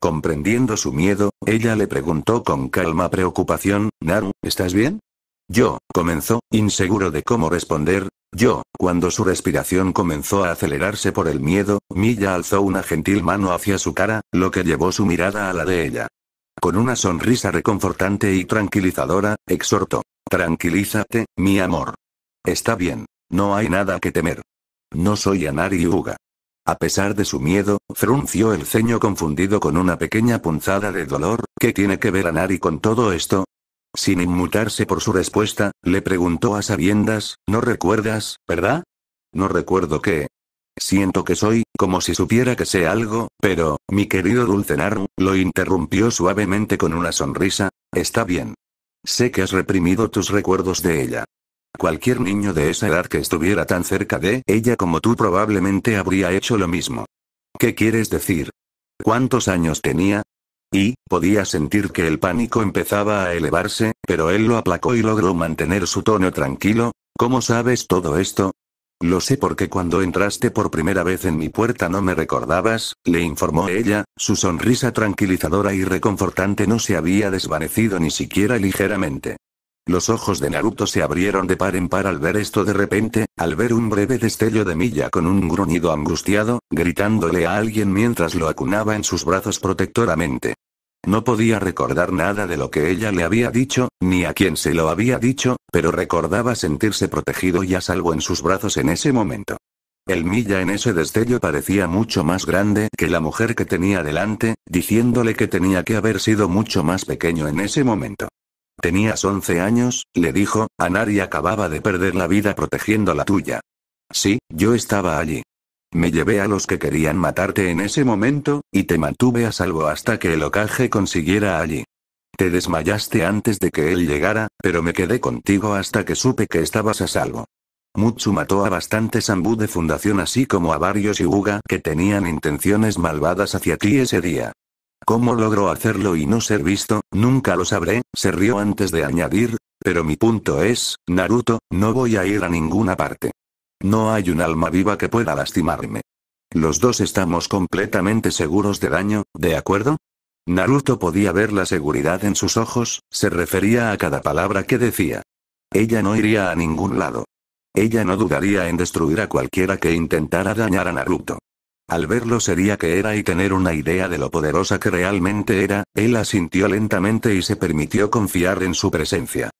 Comprendiendo su miedo, ella le preguntó con calma preocupación, Naru, ¿estás bien? Yo, comenzó, inseguro de cómo responder, yo, cuando su respiración comenzó a acelerarse por el miedo, Milla alzó una gentil mano hacia su cara, lo que llevó su mirada a la de ella. Con una sonrisa reconfortante y tranquilizadora, exhortó. Tranquilízate, mi amor. Está bien. No hay nada que temer. No soy Anari Uga. A pesar de su miedo, frunció el ceño confundido con una pequeña punzada de dolor, ¿qué tiene que ver Anari con todo esto? Sin inmutarse por su respuesta, le preguntó a sabiendas, ¿no recuerdas, verdad? No recuerdo qué, Siento que soy, como si supiera que sé algo, pero, mi querido Dulcenar, lo interrumpió suavemente con una sonrisa, está bien. Sé que has reprimido tus recuerdos de ella. Cualquier niño de esa edad que estuviera tan cerca de ella como tú probablemente habría hecho lo mismo. ¿Qué quieres decir? ¿Cuántos años tenía? Y, podía sentir que el pánico empezaba a elevarse, pero él lo aplacó y logró mantener su tono tranquilo. ¿Cómo sabes todo esto? Lo sé porque cuando entraste por primera vez en mi puerta no me recordabas, le informó ella, su sonrisa tranquilizadora y reconfortante no se había desvanecido ni siquiera ligeramente. Los ojos de Naruto se abrieron de par en par al ver esto de repente, al ver un breve destello de Milla con un gruñido angustiado, gritándole a alguien mientras lo acunaba en sus brazos protectoramente. No podía recordar nada de lo que ella le había dicho, ni a quién se lo había dicho, pero recordaba sentirse protegido y a salvo en sus brazos en ese momento. El Milla en ese destello parecía mucho más grande que la mujer que tenía delante, diciéndole que tenía que haber sido mucho más pequeño en ese momento. Tenías 11 años, le dijo, Anari acababa de perder la vida protegiendo la tuya. Sí, yo estaba allí. Me llevé a los que querían matarte en ese momento, y te mantuve a salvo hasta que el ocaje consiguiera allí. Te desmayaste antes de que él llegara, pero me quedé contigo hasta que supe que estabas a salvo. Mutsu mató a bastantes Sambú de fundación así como a varios Yuga que tenían intenciones malvadas hacia ti ese día. ¿Cómo logró hacerlo y no ser visto? Nunca lo sabré, se rió antes de añadir, pero mi punto es, Naruto, no voy a ir a ninguna parte. No hay un alma viva que pueda lastimarme. Los dos estamos completamente seguros de daño, ¿de acuerdo? Naruto podía ver la seguridad en sus ojos, se refería a cada palabra que decía. Ella no iría a ningún lado. Ella no dudaría en destruir a cualquiera que intentara dañar a Naruto. Al verlo sería que era y tener una idea de lo poderosa que realmente era, él asintió lentamente y se permitió confiar en su presencia.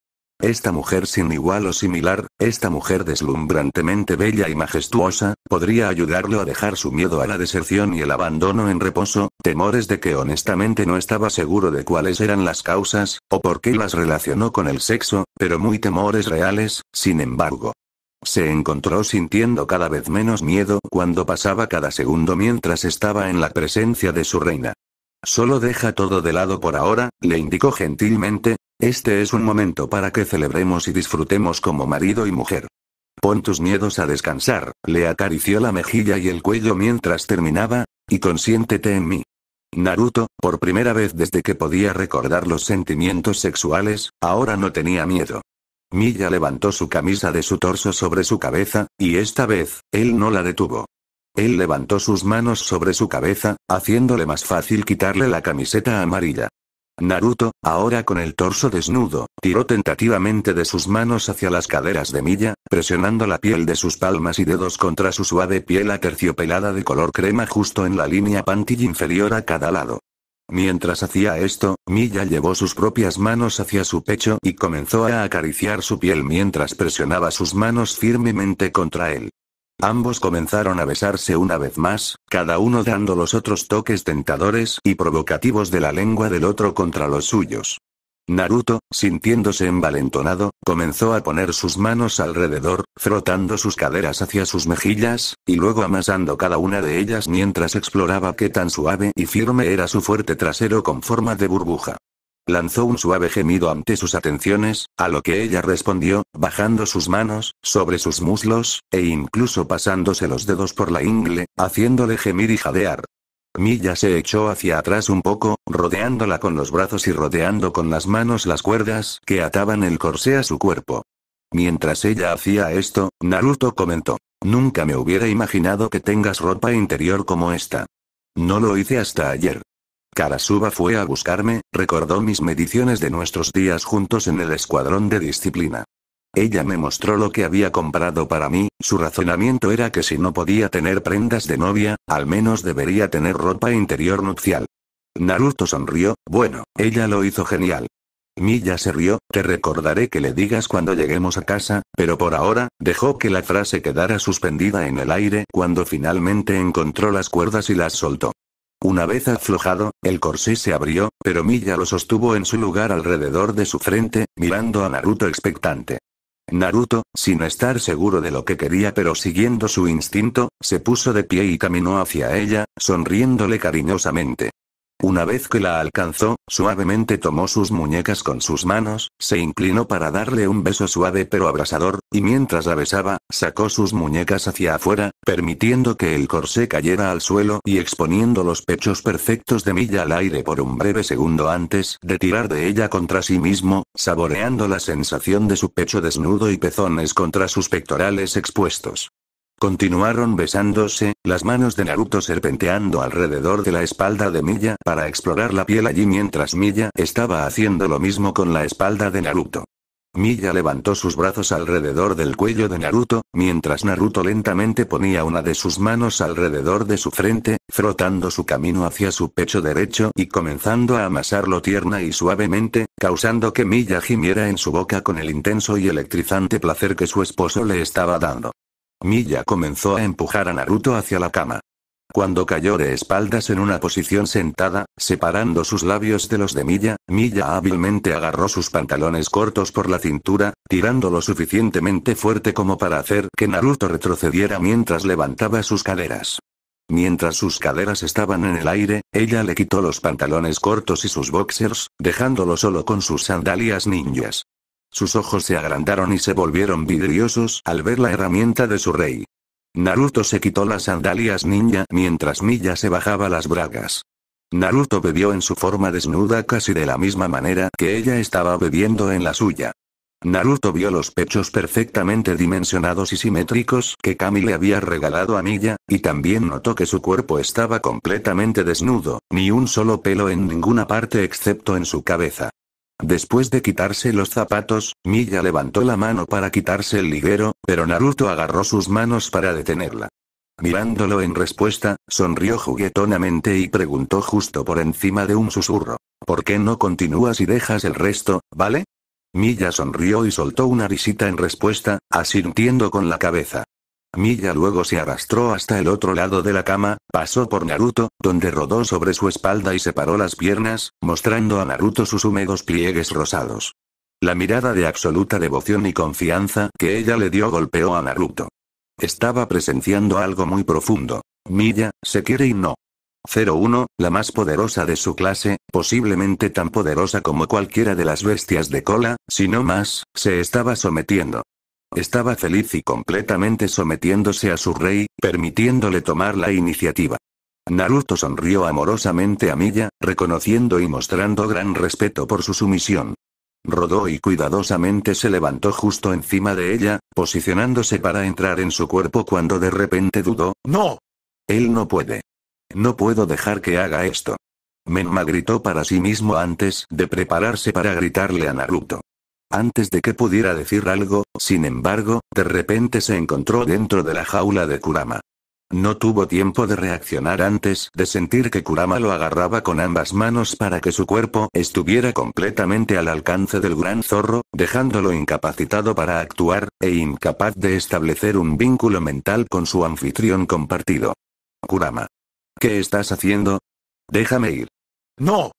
Esta mujer sin igual o similar, esta mujer deslumbrantemente bella y majestuosa, podría ayudarlo a dejar su miedo a la deserción y el abandono en reposo, temores de que honestamente no estaba seguro de cuáles eran las causas, o por qué las relacionó con el sexo, pero muy temores reales, sin embargo. Se encontró sintiendo cada vez menos miedo cuando pasaba cada segundo mientras estaba en la presencia de su reina. Solo deja todo de lado por ahora, le indicó gentilmente, este es un momento para que celebremos y disfrutemos como marido y mujer. Pon tus miedos a descansar, le acarició la mejilla y el cuello mientras terminaba, y consiéntete en mí. Naruto, por primera vez desde que podía recordar los sentimientos sexuales, ahora no tenía miedo. Milla levantó su camisa de su torso sobre su cabeza, y esta vez, él no la detuvo. Él levantó sus manos sobre su cabeza, haciéndole más fácil quitarle la camiseta amarilla. Naruto, ahora con el torso desnudo, tiró tentativamente de sus manos hacia las caderas de Milla, presionando la piel de sus palmas y dedos contra su suave piel aterciopelada de color crema justo en la línea pantilla inferior a cada lado. Mientras hacía esto, Milla llevó sus propias manos hacia su pecho y comenzó a acariciar su piel mientras presionaba sus manos firmemente contra él. Ambos comenzaron a besarse una vez más, cada uno dando los otros toques tentadores y provocativos de la lengua del otro contra los suyos. Naruto, sintiéndose envalentonado, comenzó a poner sus manos alrededor, frotando sus caderas hacia sus mejillas, y luego amasando cada una de ellas mientras exploraba qué tan suave y firme era su fuerte trasero con forma de burbuja. Lanzó un suave gemido ante sus atenciones, a lo que ella respondió, bajando sus manos, sobre sus muslos, e incluso pasándose los dedos por la ingle, haciéndole gemir y jadear. Milla se echó hacia atrás un poco, rodeándola con los brazos y rodeando con las manos las cuerdas que ataban el corsé a su cuerpo. Mientras ella hacía esto, Naruto comentó, Nunca me hubiera imaginado que tengas ropa interior como esta. No lo hice hasta ayer. Karasuba fue a buscarme, recordó mis mediciones de nuestros días juntos en el escuadrón de disciplina. Ella me mostró lo que había comprado para mí, su razonamiento era que si no podía tener prendas de novia, al menos debería tener ropa interior nupcial. Naruto sonrió, bueno, ella lo hizo genial. Miya se rió, te recordaré que le digas cuando lleguemos a casa, pero por ahora, dejó que la frase quedara suspendida en el aire cuando finalmente encontró las cuerdas y las soltó. Una vez aflojado, el corsé se abrió, pero Milla lo sostuvo en su lugar alrededor de su frente, mirando a Naruto expectante. Naruto, sin estar seguro de lo que quería pero siguiendo su instinto, se puso de pie y caminó hacia ella, sonriéndole cariñosamente. Una vez que la alcanzó, suavemente tomó sus muñecas con sus manos, se inclinó para darle un beso suave pero abrasador, y mientras la besaba, sacó sus muñecas hacia afuera, permitiendo que el corsé cayera al suelo y exponiendo los pechos perfectos de Milla al aire por un breve segundo antes de tirar de ella contra sí mismo, saboreando la sensación de su pecho desnudo y pezones contra sus pectorales expuestos. Continuaron besándose, las manos de Naruto serpenteando alrededor de la espalda de Milla para explorar la piel allí mientras Milla estaba haciendo lo mismo con la espalda de Naruto. Milla levantó sus brazos alrededor del cuello de Naruto, mientras Naruto lentamente ponía una de sus manos alrededor de su frente, frotando su camino hacia su pecho derecho y comenzando a amasarlo tierna y suavemente, causando que Milla gimiera en su boca con el intenso y electrizante placer que su esposo le estaba dando. Milla comenzó a empujar a Naruto hacia la cama. Cuando cayó de espaldas en una posición sentada, separando sus labios de los de Milla, Milla hábilmente agarró sus pantalones cortos por la cintura, tirándolo suficientemente fuerte como para hacer que Naruto retrocediera mientras levantaba sus caderas. Mientras sus caderas estaban en el aire, ella le quitó los pantalones cortos y sus boxers, dejándolo solo con sus sandalias ninjas. Sus ojos se agrandaron y se volvieron vidriosos al ver la herramienta de su rey. Naruto se quitó las sandalias ninja mientras Milla se bajaba las bragas. Naruto bebió en su forma desnuda casi de la misma manera que ella estaba bebiendo en la suya. Naruto vio los pechos perfectamente dimensionados y simétricos que Kami le había regalado a Milla, y también notó que su cuerpo estaba completamente desnudo, ni un solo pelo en ninguna parte excepto en su cabeza. Después de quitarse los zapatos, Milla levantó la mano para quitarse el liguero, pero Naruto agarró sus manos para detenerla. Mirándolo en respuesta, sonrió juguetonamente y preguntó justo por encima de un susurro. ¿Por qué no continúas y dejas el resto, vale? Milla sonrió y soltó una risita en respuesta, asintiendo con la cabeza. Milla luego se arrastró hasta el otro lado de la cama, pasó por Naruto, donde rodó sobre su espalda y separó las piernas, mostrando a Naruto sus húmedos pliegues rosados. La mirada de absoluta devoción y confianza que ella le dio golpeó a Naruto. Estaba presenciando algo muy profundo. Milla, se quiere y no. 01, la más poderosa de su clase, posiblemente tan poderosa como cualquiera de las bestias de cola, si no más, se estaba sometiendo. Estaba feliz y completamente sometiéndose a su rey, permitiéndole tomar la iniciativa. Naruto sonrió amorosamente a Milla, reconociendo y mostrando gran respeto por su sumisión. Rodó y cuidadosamente se levantó justo encima de ella, posicionándose para entrar en su cuerpo cuando de repente dudó, ¡No! Él no puede. No puedo dejar que haga esto. Menma gritó para sí mismo antes de prepararse para gritarle a Naruto. Antes de que pudiera decir algo, sin embargo, de repente se encontró dentro de la jaula de Kurama. No tuvo tiempo de reaccionar antes de sentir que Kurama lo agarraba con ambas manos para que su cuerpo estuviera completamente al alcance del gran zorro, dejándolo incapacitado para actuar, e incapaz de establecer un vínculo mental con su anfitrión compartido. Kurama. ¿Qué estás haciendo? Déjame ir. No.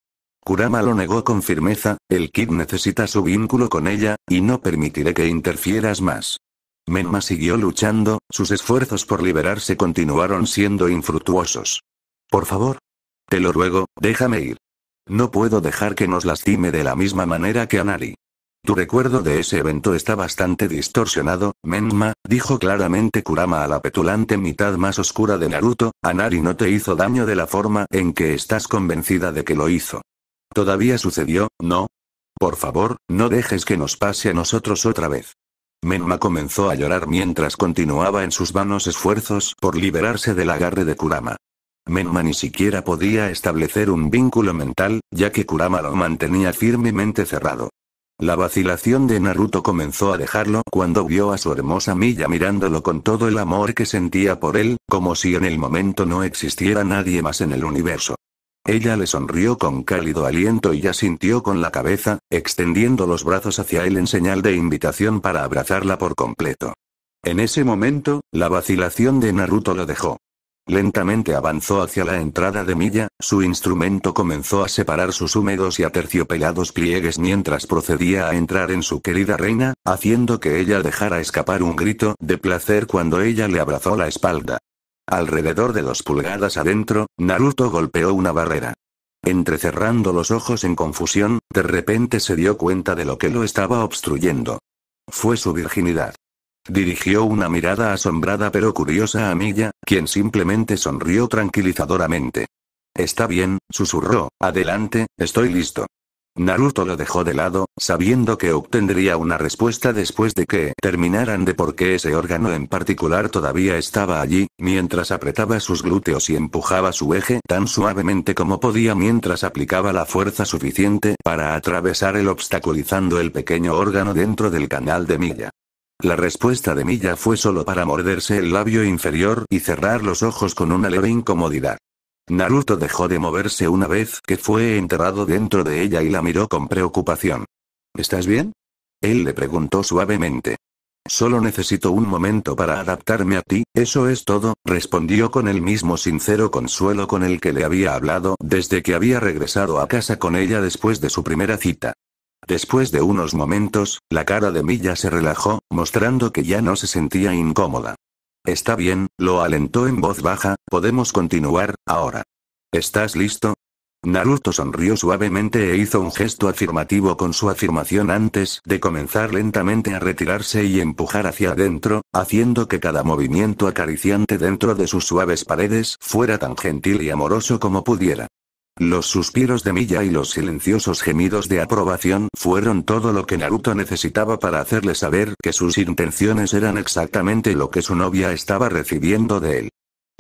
Kurama lo negó con firmeza, el Kid necesita su vínculo con ella, y no permitiré que interfieras más. Menma siguió luchando, sus esfuerzos por liberarse continuaron siendo infructuosos. Por favor. Te lo ruego, déjame ir. No puedo dejar que nos lastime de la misma manera que a Tu recuerdo de ese evento está bastante distorsionado, Menma, dijo claramente Kurama a la petulante mitad más oscura de Naruto, Anari no te hizo daño de la forma en que estás convencida de que lo hizo. Todavía sucedió, ¿no? Por favor, no dejes que nos pase a nosotros otra vez. Menma comenzó a llorar mientras continuaba en sus vanos esfuerzos por liberarse del agarre de Kurama. Menma ni siquiera podía establecer un vínculo mental, ya que Kurama lo mantenía firmemente cerrado. La vacilación de Naruto comenzó a dejarlo cuando vio a su hermosa Milla mirándolo con todo el amor que sentía por él, como si en el momento no existiera nadie más en el universo. Ella le sonrió con cálido aliento y ya sintió con la cabeza, extendiendo los brazos hacia él en señal de invitación para abrazarla por completo. En ese momento, la vacilación de Naruto lo dejó. Lentamente avanzó hacia la entrada de Milla, su instrumento comenzó a separar sus húmedos y aterciopelados pliegues mientras procedía a entrar en su querida reina, haciendo que ella dejara escapar un grito de placer cuando ella le abrazó la espalda. Alrededor de dos pulgadas adentro, Naruto golpeó una barrera. Entrecerrando los ojos en confusión, de repente se dio cuenta de lo que lo estaba obstruyendo. Fue su virginidad. Dirigió una mirada asombrada pero curiosa a Milla, quien simplemente sonrió tranquilizadoramente. Está bien, susurró, adelante, estoy listo. Naruto lo dejó de lado, sabiendo que obtendría una respuesta después de que terminaran de por qué ese órgano en particular todavía estaba allí, mientras apretaba sus glúteos y empujaba su eje tan suavemente como podía mientras aplicaba la fuerza suficiente para atravesar el obstaculizando el pequeño órgano dentro del canal de Milla. La respuesta de Milla fue solo para morderse el labio inferior y cerrar los ojos con una leve incomodidad. Naruto dejó de moverse una vez que fue enterrado dentro de ella y la miró con preocupación. ¿Estás bien? Él le preguntó suavemente. Solo necesito un momento para adaptarme a ti, eso es todo, respondió con el mismo sincero consuelo con el que le había hablado desde que había regresado a casa con ella después de su primera cita. Después de unos momentos, la cara de Milla se relajó, mostrando que ya no se sentía incómoda. Está bien, lo alentó en voz baja, podemos continuar, ahora. ¿Estás listo? Naruto sonrió suavemente e hizo un gesto afirmativo con su afirmación antes de comenzar lentamente a retirarse y empujar hacia adentro, haciendo que cada movimiento acariciante dentro de sus suaves paredes fuera tan gentil y amoroso como pudiera. Los suspiros de Milla y los silenciosos gemidos de aprobación fueron todo lo que Naruto necesitaba para hacerle saber que sus intenciones eran exactamente lo que su novia estaba recibiendo de él.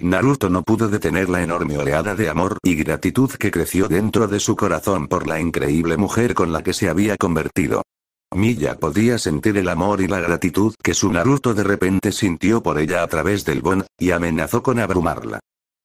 Naruto no pudo detener la enorme oleada de amor y gratitud que creció dentro de su corazón por la increíble mujer con la que se había convertido. Milla podía sentir el amor y la gratitud que su Naruto de repente sintió por ella a través del Bon, y amenazó con abrumarla.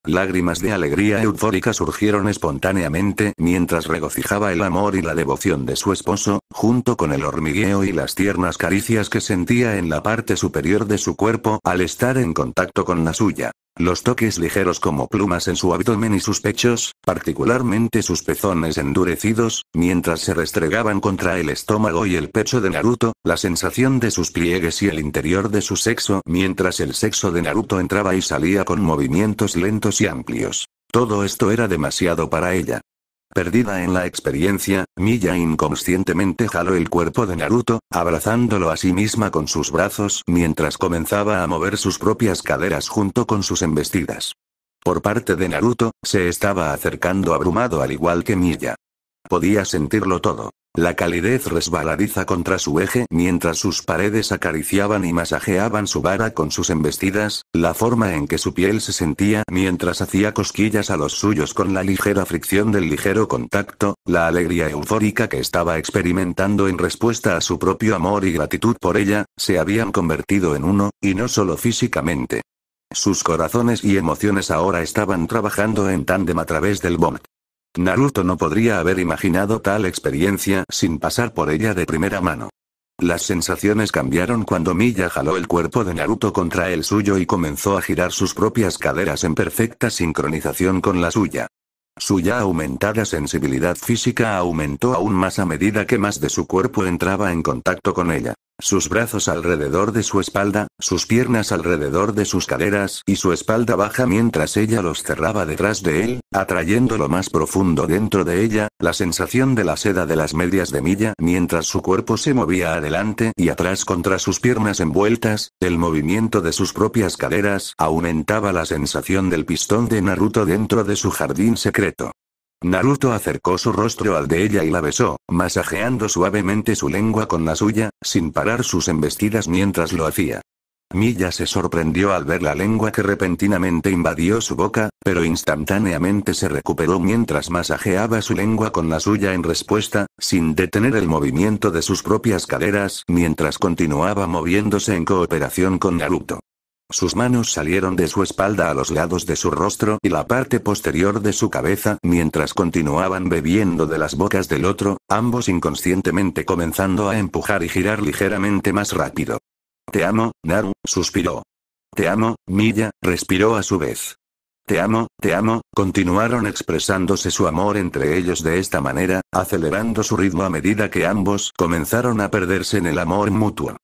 Lágrimas de alegría eufórica surgieron espontáneamente mientras regocijaba el amor y la devoción de su esposo, junto con el hormigueo y las tiernas caricias que sentía en la parte superior de su cuerpo al estar en contacto con la suya. Los toques ligeros como plumas en su abdomen y sus pechos, particularmente sus pezones endurecidos, mientras se restregaban contra el estómago y el pecho de Naruto, la sensación de sus pliegues y el interior de su sexo mientras el sexo de Naruto entraba y salía con movimientos lentos y amplios. Todo esto era demasiado para ella. Perdida en la experiencia, Milla inconscientemente jaló el cuerpo de Naruto, abrazándolo a sí misma con sus brazos mientras comenzaba a mover sus propias caderas junto con sus embestidas. Por parte de Naruto, se estaba acercando abrumado al igual que Milla. Podía sentirlo todo. La calidez resbaladiza contra su eje mientras sus paredes acariciaban y masajeaban su vara con sus embestidas, la forma en que su piel se sentía mientras hacía cosquillas a los suyos con la ligera fricción del ligero contacto, la alegría eufórica que estaba experimentando en respuesta a su propio amor y gratitud por ella, se habían convertido en uno, y no solo físicamente. Sus corazones y emociones ahora estaban trabajando en tándem a través del bond. Naruto no podría haber imaginado tal experiencia sin pasar por ella de primera mano. Las sensaciones cambiaron cuando Milla jaló el cuerpo de Naruto contra el suyo y comenzó a girar sus propias caderas en perfecta sincronización con la suya. Su ya aumentada sensibilidad física aumentó aún más a medida que más de su cuerpo entraba en contacto con ella. Sus brazos alrededor de su espalda, sus piernas alrededor de sus caderas y su espalda baja mientras ella los cerraba detrás de él, atrayendo lo más profundo dentro de ella, la sensación de la seda de las medias de milla mientras su cuerpo se movía adelante y atrás contra sus piernas envueltas, el movimiento de sus propias caderas aumentaba la sensación del pistón de Naruto dentro de su jardín secreto. Naruto acercó su rostro al de ella y la besó, masajeando suavemente su lengua con la suya, sin parar sus embestidas mientras lo hacía. Miya se sorprendió al ver la lengua que repentinamente invadió su boca, pero instantáneamente se recuperó mientras masajeaba su lengua con la suya en respuesta, sin detener el movimiento de sus propias caderas mientras continuaba moviéndose en cooperación con Naruto. Sus manos salieron de su espalda a los lados de su rostro y la parte posterior de su cabeza mientras continuaban bebiendo de las bocas del otro, ambos inconscientemente comenzando a empujar y girar ligeramente más rápido. Te amo, Naru, suspiró. Te amo, Milla, respiró a su vez. Te amo, te amo, continuaron expresándose su amor entre ellos de esta manera, acelerando su ritmo a medida que ambos comenzaron a perderse en el amor mutuo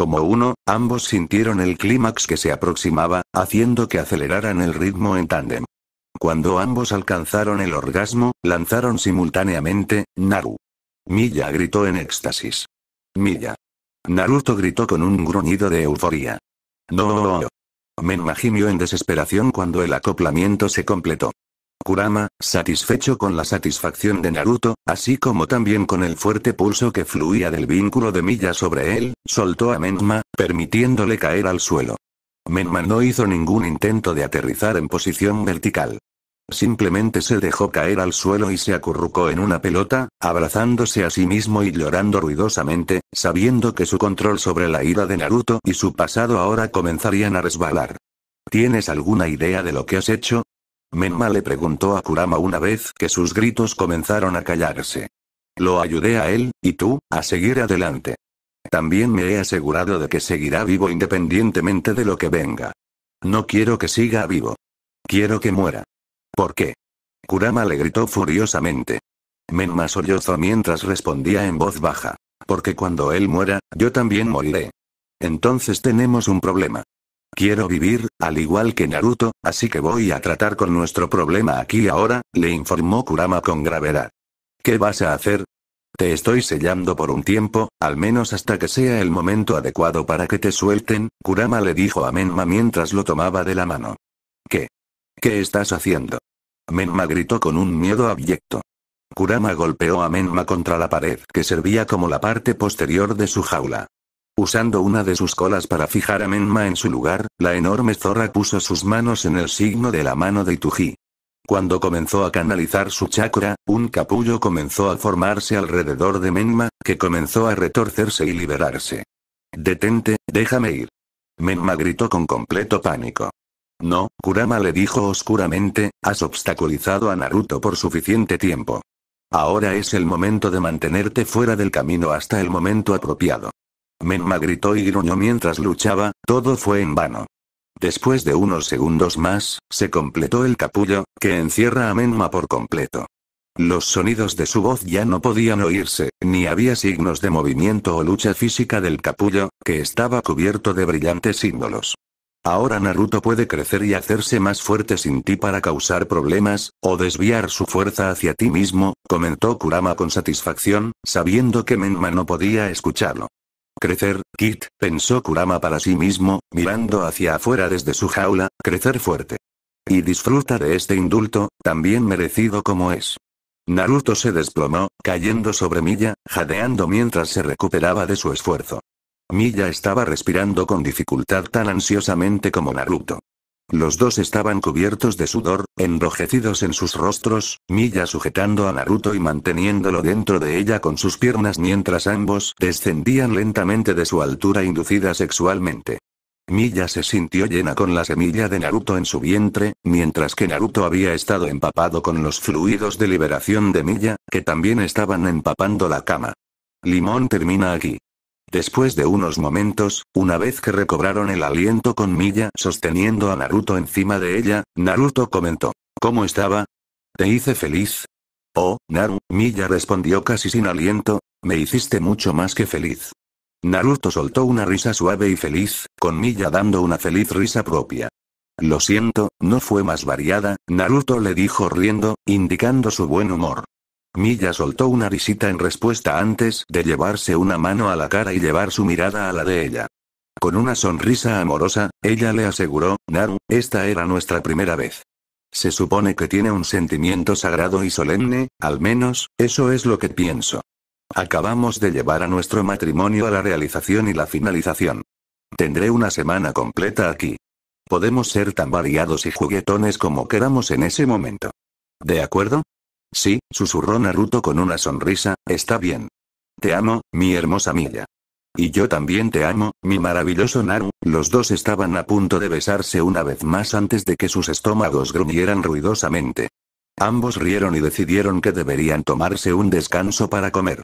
como uno, ambos sintieron el clímax que se aproximaba, haciendo que aceleraran el ritmo en tándem. Cuando ambos alcanzaron el orgasmo, lanzaron simultáneamente, Naru. Milla gritó en éxtasis. Milla. Naruto gritó con un gruñido de euforía. No. Menma gimió en desesperación cuando el acoplamiento se completó. Kurama, satisfecho con la satisfacción de Naruto, así como también con el fuerte pulso que fluía del vínculo de Milla sobre él, soltó a Menma, permitiéndole caer al suelo. Menma no hizo ningún intento de aterrizar en posición vertical. Simplemente se dejó caer al suelo y se acurrucó en una pelota, abrazándose a sí mismo y llorando ruidosamente, sabiendo que su control sobre la ira de Naruto y su pasado ahora comenzarían a resbalar. ¿Tienes alguna idea de lo que has hecho? Menma le preguntó a Kurama una vez que sus gritos comenzaron a callarse. Lo ayudé a él, y tú, a seguir adelante. También me he asegurado de que seguirá vivo independientemente de lo que venga. No quiero que siga vivo. Quiero que muera. ¿Por qué? Kurama le gritó furiosamente. Menma sollozó mientras respondía en voz baja. Porque cuando él muera, yo también moriré. Entonces tenemos un problema. Quiero vivir, al igual que Naruto, así que voy a tratar con nuestro problema aquí ahora, le informó Kurama con gravedad. ¿Qué vas a hacer? Te estoy sellando por un tiempo, al menos hasta que sea el momento adecuado para que te suelten, Kurama le dijo a Menma mientras lo tomaba de la mano. ¿Qué? ¿Qué estás haciendo? Menma gritó con un miedo abyecto. Kurama golpeó a Menma contra la pared que servía como la parte posterior de su jaula. Usando una de sus colas para fijar a Menma en su lugar, la enorme zorra puso sus manos en el signo de la mano de Ituji. Cuando comenzó a canalizar su chakra, un capullo comenzó a formarse alrededor de Menma, que comenzó a retorcerse y liberarse. Detente, déjame ir. Menma gritó con completo pánico. No, Kurama le dijo oscuramente, has obstaculizado a Naruto por suficiente tiempo. Ahora es el momento de mantenerte fuera del camino hasta el momento apropiado. Menma gritó y gruñó mientras luchaba, todo fue en vano. Después de unos segundos más, se completó el capullo, que encierra a Menma por completo. Los sonidos de su voz ya no podían oírse, ni había signos de movimiento o lucha física del capullo, que estaba cubierto de brillantes símbolos. Ahora Naruto puede crecer y hacerse más fuerte sin ti para causar problemas, o desviar su fuerza hacia ti mismo, comentó Kurama con satisfacción, sabiendo que Menma no podía escucharlo. Crecer, Kit, pensó Kurama para sí mismo, mirando hacia afuera desde su jaula, crecer fuerte. Y disfruta de este indulto, tan bien merecido como es. Naruto se desplomó, cayendo sobre Milla, jadeando mientras se recuperaba de su esfuerzo. Milla estaba respirando con dificultad tan ansiosamente como Naruto. Los dos estaban cubiertos de sudor, enrojecidos en sus rostros, Milla sujetando a Naruto y manteniéndolo dentro de ella con sus piernas mientras ambos descendían lentamente de su altura inducida sexualmente. Milla se sintió llena con la semilla de Naruto en su vientre, mientras que Naruto había estado empapado con los fluidos de liberación de Milla, que también estaban empapando la cama. Limón termina aquí. Después de unos momentos, una vez que recobraron el aliento con Milla sosteniendo a Naruto encima de ella, Naruto comentó. ¿Cómo estaba? ¿Te hice feliz? Oh, Naru, Milla respondió casi sin aliento, me hiciste mucho más que feliz. Naruto soltó una risa suave y feliz, con Milla dando una feliz risa propia. Lo siento, no fue más variada, Naruto le dijo riendo, indicando su buen humor. Milla soltó una risita en respuesta antes de llevarse una mano a la cara y llevar su mirada a la de ella. Con una sonrisa amorosa, ella le aseguró, Naru, esta era nuestra primera vez. Se supone que tiene un sentimiento sagrado y solemne, al menos, eso es lo que pienso. Acabamos de llevar a nuestro matrimonio a la realización y la finalización. Tendré una semana completa aquí. Podemos ser tan variados y juguetones como queramos en ese momento. ¿De acuerdo? Sí, susurró Naruto con una sonrisa, está bien. Te amo, mi hermosa Milla. Y yo también te amo, mi maravilloso Naru. Los dos estaban a punto de besarse una vez más antes de que sus estómagos gruñeran ruidosamente. Ambos rieron y decidieron que deberían tomarse un descanso para comer.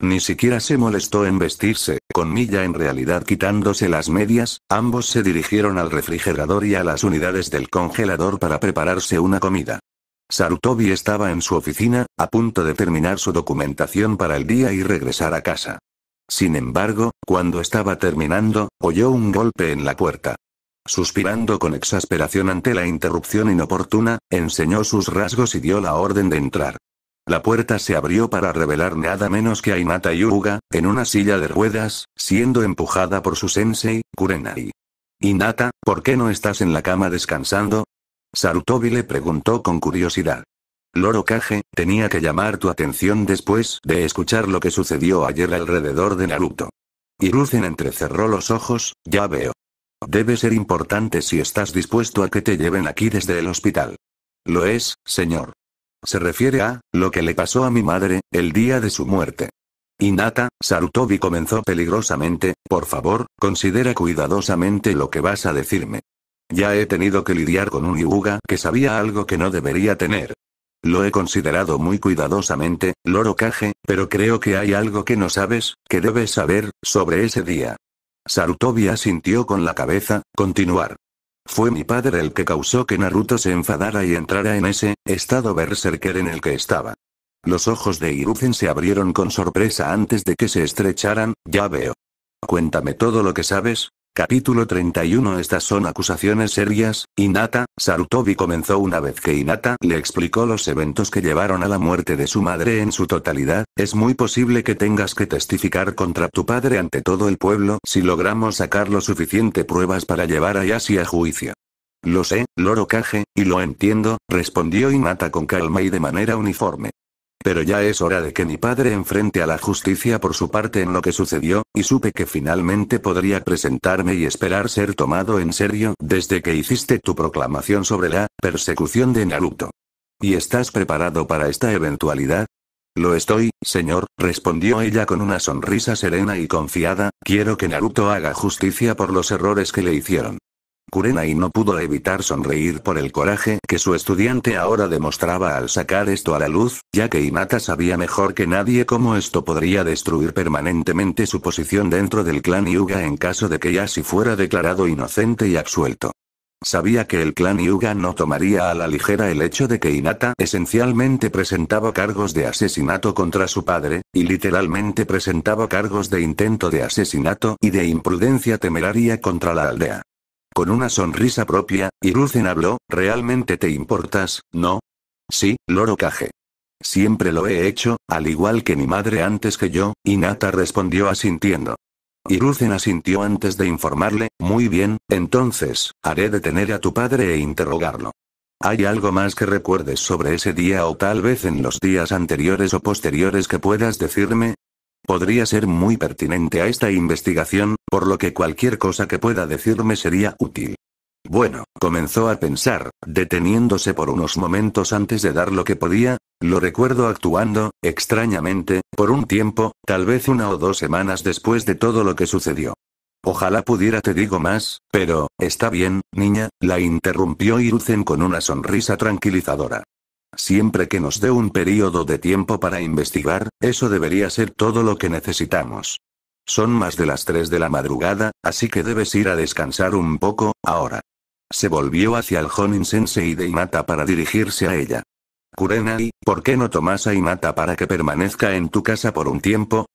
Ni siquiera se molestó en vestirse, con Milla en realidad quitándose las medias, ambos se dirigieron al refrigerador y a las unidades del congelador para prepararse una comida. Sarutobi estaba en su oficina, a punto de terminar su documentación para el día y regresar a casa. Sin embargo, cuando estaba terminando, oyó un golpe en la puerta. Suspirando con exasperación ante la interrupción inoportuna, enseñó sus rasgos y dio la orden de entrar. La puerta se abrió para revelar nada menos que a Inata Yuga, en una silla de ruedas, siendo empujada por su sensei, Kurenai. Inata, ¿por qué no estás en la cama descansando? Sarutobi le preguntó con curiosidad. Loro Kage, tenía que llamar tu atención después de escuchar lo que sucedió ayer alrededor de Naruto. Hiruzen entrecerró los ojos, ya veo. Debe ser importante si estás dispuesto a que te lleven aquí desde el hospital. Lo es, señor. Se refiere a, lo que le pasó a mi madre, el día de su muerte. Inata, Sarutobi comenzó peligrosamente, por favor, considera cuidadosamente lo que vas a decirme. Ya he tenido que lidiar con un Yuga que sabía algo que no debería tener. Lo he considerado muy cuidadosamente, Loro Kage, pero creo que hay algo que no sabes, que debes saber, sobre ese día. Sarutobi sintió con la cabeza, continuar. Fue mi padre el que causó que Naruto se enfadara y entrara en ese estado berserker en el que estaba. Los ojos de Hiruzen se abrieron con sorpresa antes de que se estrecharan, ya veo. Cuéntame todo lo que sabes, Capítulo 31 Estas son acusaciones serias, Inata, Sarutobi comenzó una vez que Inata le explicó los eventos que llevaron a la muerte de su madre en su totalidad, es muy posible que tengas que testificar contra tu padre ante todo el pueblo si logramos sacar lo suficiente pruebas para llevar a Yashi a juicio. Lo sé, Loro Kage, y lo entiendo, respondió Inata con calma y de manera uniforme. Pero ya es hora de que mi padre enfrente a la justicia por su parte en lo que sucedió, y supe que finalmente podría presentarme y esperar ser tomado en serio desde que hiciste tu proclamación sobre la persecución de Naruto. ¿Y estás preparado para esta eventualidad? Lo estoy, señor, respondió ella con una sonrisa serena y confiada, quiero que Naruto haga justicia por los errores que le hicieron. Kurenai no pudo evitar sonreír por el coraje que su estudiante ahora demostraba al sacar esto a la luz, ya que Hinata sabía mejor que nadie cómo esto podría destruir permanentemente su posición dentro del clan Yuga en caso de que Yashi fuera declarado inocente y absuelto. Sabía que el clan Yuga no tomaría a la ligera el hecho de que Hinata esencialmente presentaba cargos de asesinato contra su padre, y literalmente presentaba cargos de intento de asesinato y de imprudencia temeraria contra la aldea. Con una sonrisa propia, Iruzen habló, ¿realmente te importas, no? Sí, loro caje. Siempre lo he hecho, al igual que mi madre antes que yo, y respondió asintiendo. Iruzen asintió antes de informarle, muy bien, entonces, haré detener a tu padre e interrogarlo. ¿Hay algo más que recuerdes sobre ese día o tal vez en los días anteriores o posteriores que puedas decirme? Podría ser muy pertinente a esta investigación, por lo que cualquier cosa que pueda decirme sería útil. Bueno, comenzó a pensar, deteniéndose por unos momentos antes de dar lo que podía, lo recuerdo actuando, extrañamente, por un tiempo, tal vez una o dos semanas después de todo lo que sucedió. Ojalá pudiera te digo más, pero, está bien, niña, la interrumpió Irucen con una sonrisa tranquilizadora. Siempre que nos dé un periodo de tiempo para investigar, eso debería ser todo lo que necesitamos. Son más de las 3 de la madrugada, así que debes ir a descansar un poco, ahora. Se volvió hacia el Honin Sensei de Imata para dirigirse a ella. Kurenai, ¿por qué no tomas a Imata para que permanezca en tu casa por un tiempo?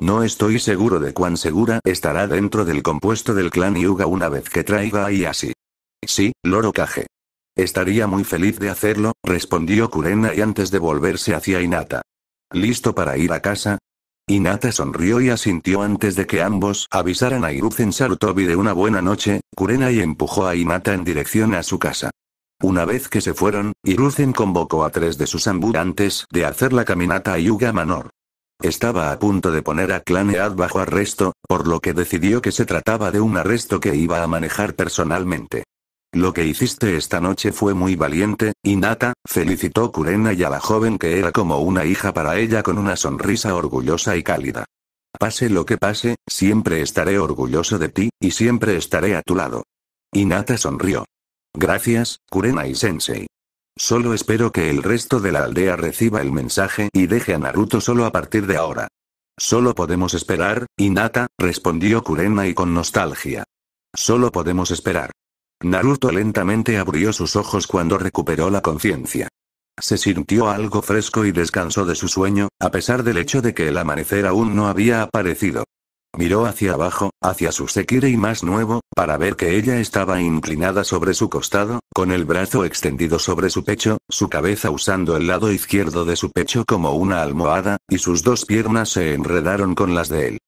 No estoy seguro de cuán segura estará dentro del compuesto del clan Yuga una vez que traiga a Yasi. Sí, Loro Kage. Estaría muy feliz de hacerlo, respondió Kurena y antes de volverse hacia Inata. ¿Listo para ir a casa? Inata sonrió y asintió antes de que ambos avisaran a Irucen Sarutobi de una buena noche, Kurena y empujó a Inata en dirección a su casa. Una vez que se fueron, Irucen convocó a tres de sus ambulantes antes de hacer la caminata a Yuga Manor. Estaba a punto de poner a Clanead bajo arresto, por lo que decidió que se trataba de un arresto que iba a manejar personalmente. Lo que hiciste esta noche fue muy valiente, Inata, felicitó Kurena y a la joven que era como una hija para ella con una sonrisa orgullosa y cálida. Pase lo que pase, siempre estaré orgulloso de ti, y siempre estaré a tu lado. Inata sonrió. Gracias, Kurena y Sensei. Solo espero que el resto de la aldea reciba el mensaje y deje a Naruto solo a partir de ahora. Solo podemos esperar, Inata, respondió Kurena y con nostalgia. Solo podemos esperar. Naruto lentamente abrió sus ojos cuando recuperó la conciencia. Se sintió algo fresco y descansó de su sueño, a pesar del hecho de que el amanecer aún no había aparecido. Miró hacia abajo, hacia su y más nuevo, para ver que ella estaba inclinada sobre su costado, con el brazo extendido sobre su pecho, su cabeza usando el lado izquierdo de su pecho como una almohada, y sus dos piernas se enredaron con las de él.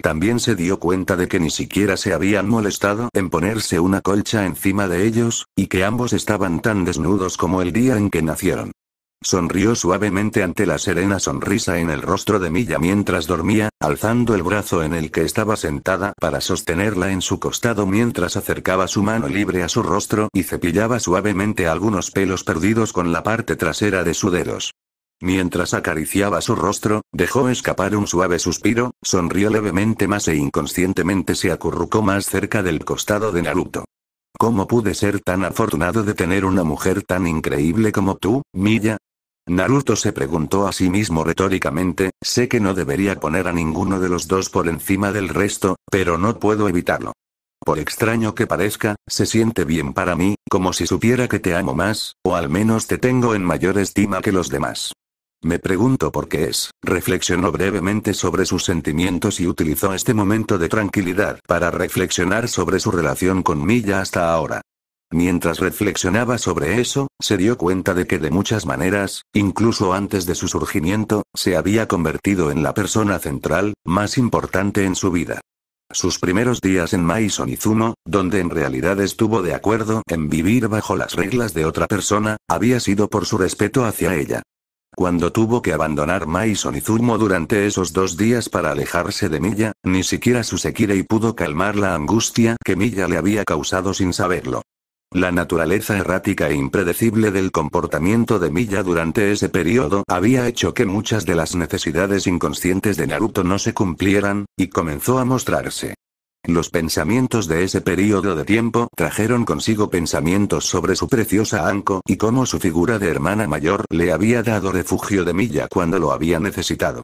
También se dio cuenta de que ni siquiera se habían molestado en ponerse una colcha encima de ellos, y que ambos estaban tan desnudos como el día en que nacieron. Sonrió suavemente ante la serena sonrisa en el rostro de Milla mientras dormía, alzando el brazo en el que estaba sentada para sostenerla en su costado mientras acercaba su mano libre a su rostro y cepillaba suavemente algunos pelos perdidos con la parte trasera de sus dedos. Mientras acariciaba su rostro, dejó escapar un suave suspiro, sonrió levemente más e inconscientemente se acurrucó más cerca del costado de Naruto. ¿Cómo pude ser tan afortunado de tener una mujer tan increíble como tú, Milla? Naruto se preguntó a sí mismo retóricamente, sé que no debería poner a ninguno de los dos por encima del resto, pero no puedo evitarlo. Por extraño que parezca, se siente bien para mí, como si supiera que te amo más, o al menos te tengo en mayor estima que los demás. Me pregunto por qué es, reflexionó brevemente sobre sus sentimientos y utilizó este momento de tranquilidad para reflexionar sobre su relación con Milla hasta ahora. Mientras reflexionaba sobre eso, se dio cuenta de que de muchas maneras, incluso antes de su surgimiento, se había convertido en la persona central, más importante en su vida. Sus primeros días en Maison Izumo, donde en realidad estuvo de acuerdo en vivir bajo las reglas de otra persona, había sido por su respeto hacia ella. Cuando tuvo que abandonar Mai y Zumo durante esos dos días para alejarse de Milla, ni siquiera su Sekirei pudo calmar la angustia que Milla le había causado sin saberlo. La naturaleza errática e impredecible del comportamiento de Milla durante ese periodo había hecho que muchas de las necesidades inconscientes de Naruto no se cumplieran, y comenzó a mostrarse los pensamientos de ese período de tiempo trajeron consigo pensamientos sobre su preciosa Anko y cómo su figura de hermana mayor le había dado refugio de Milla cuando lo había necesitado.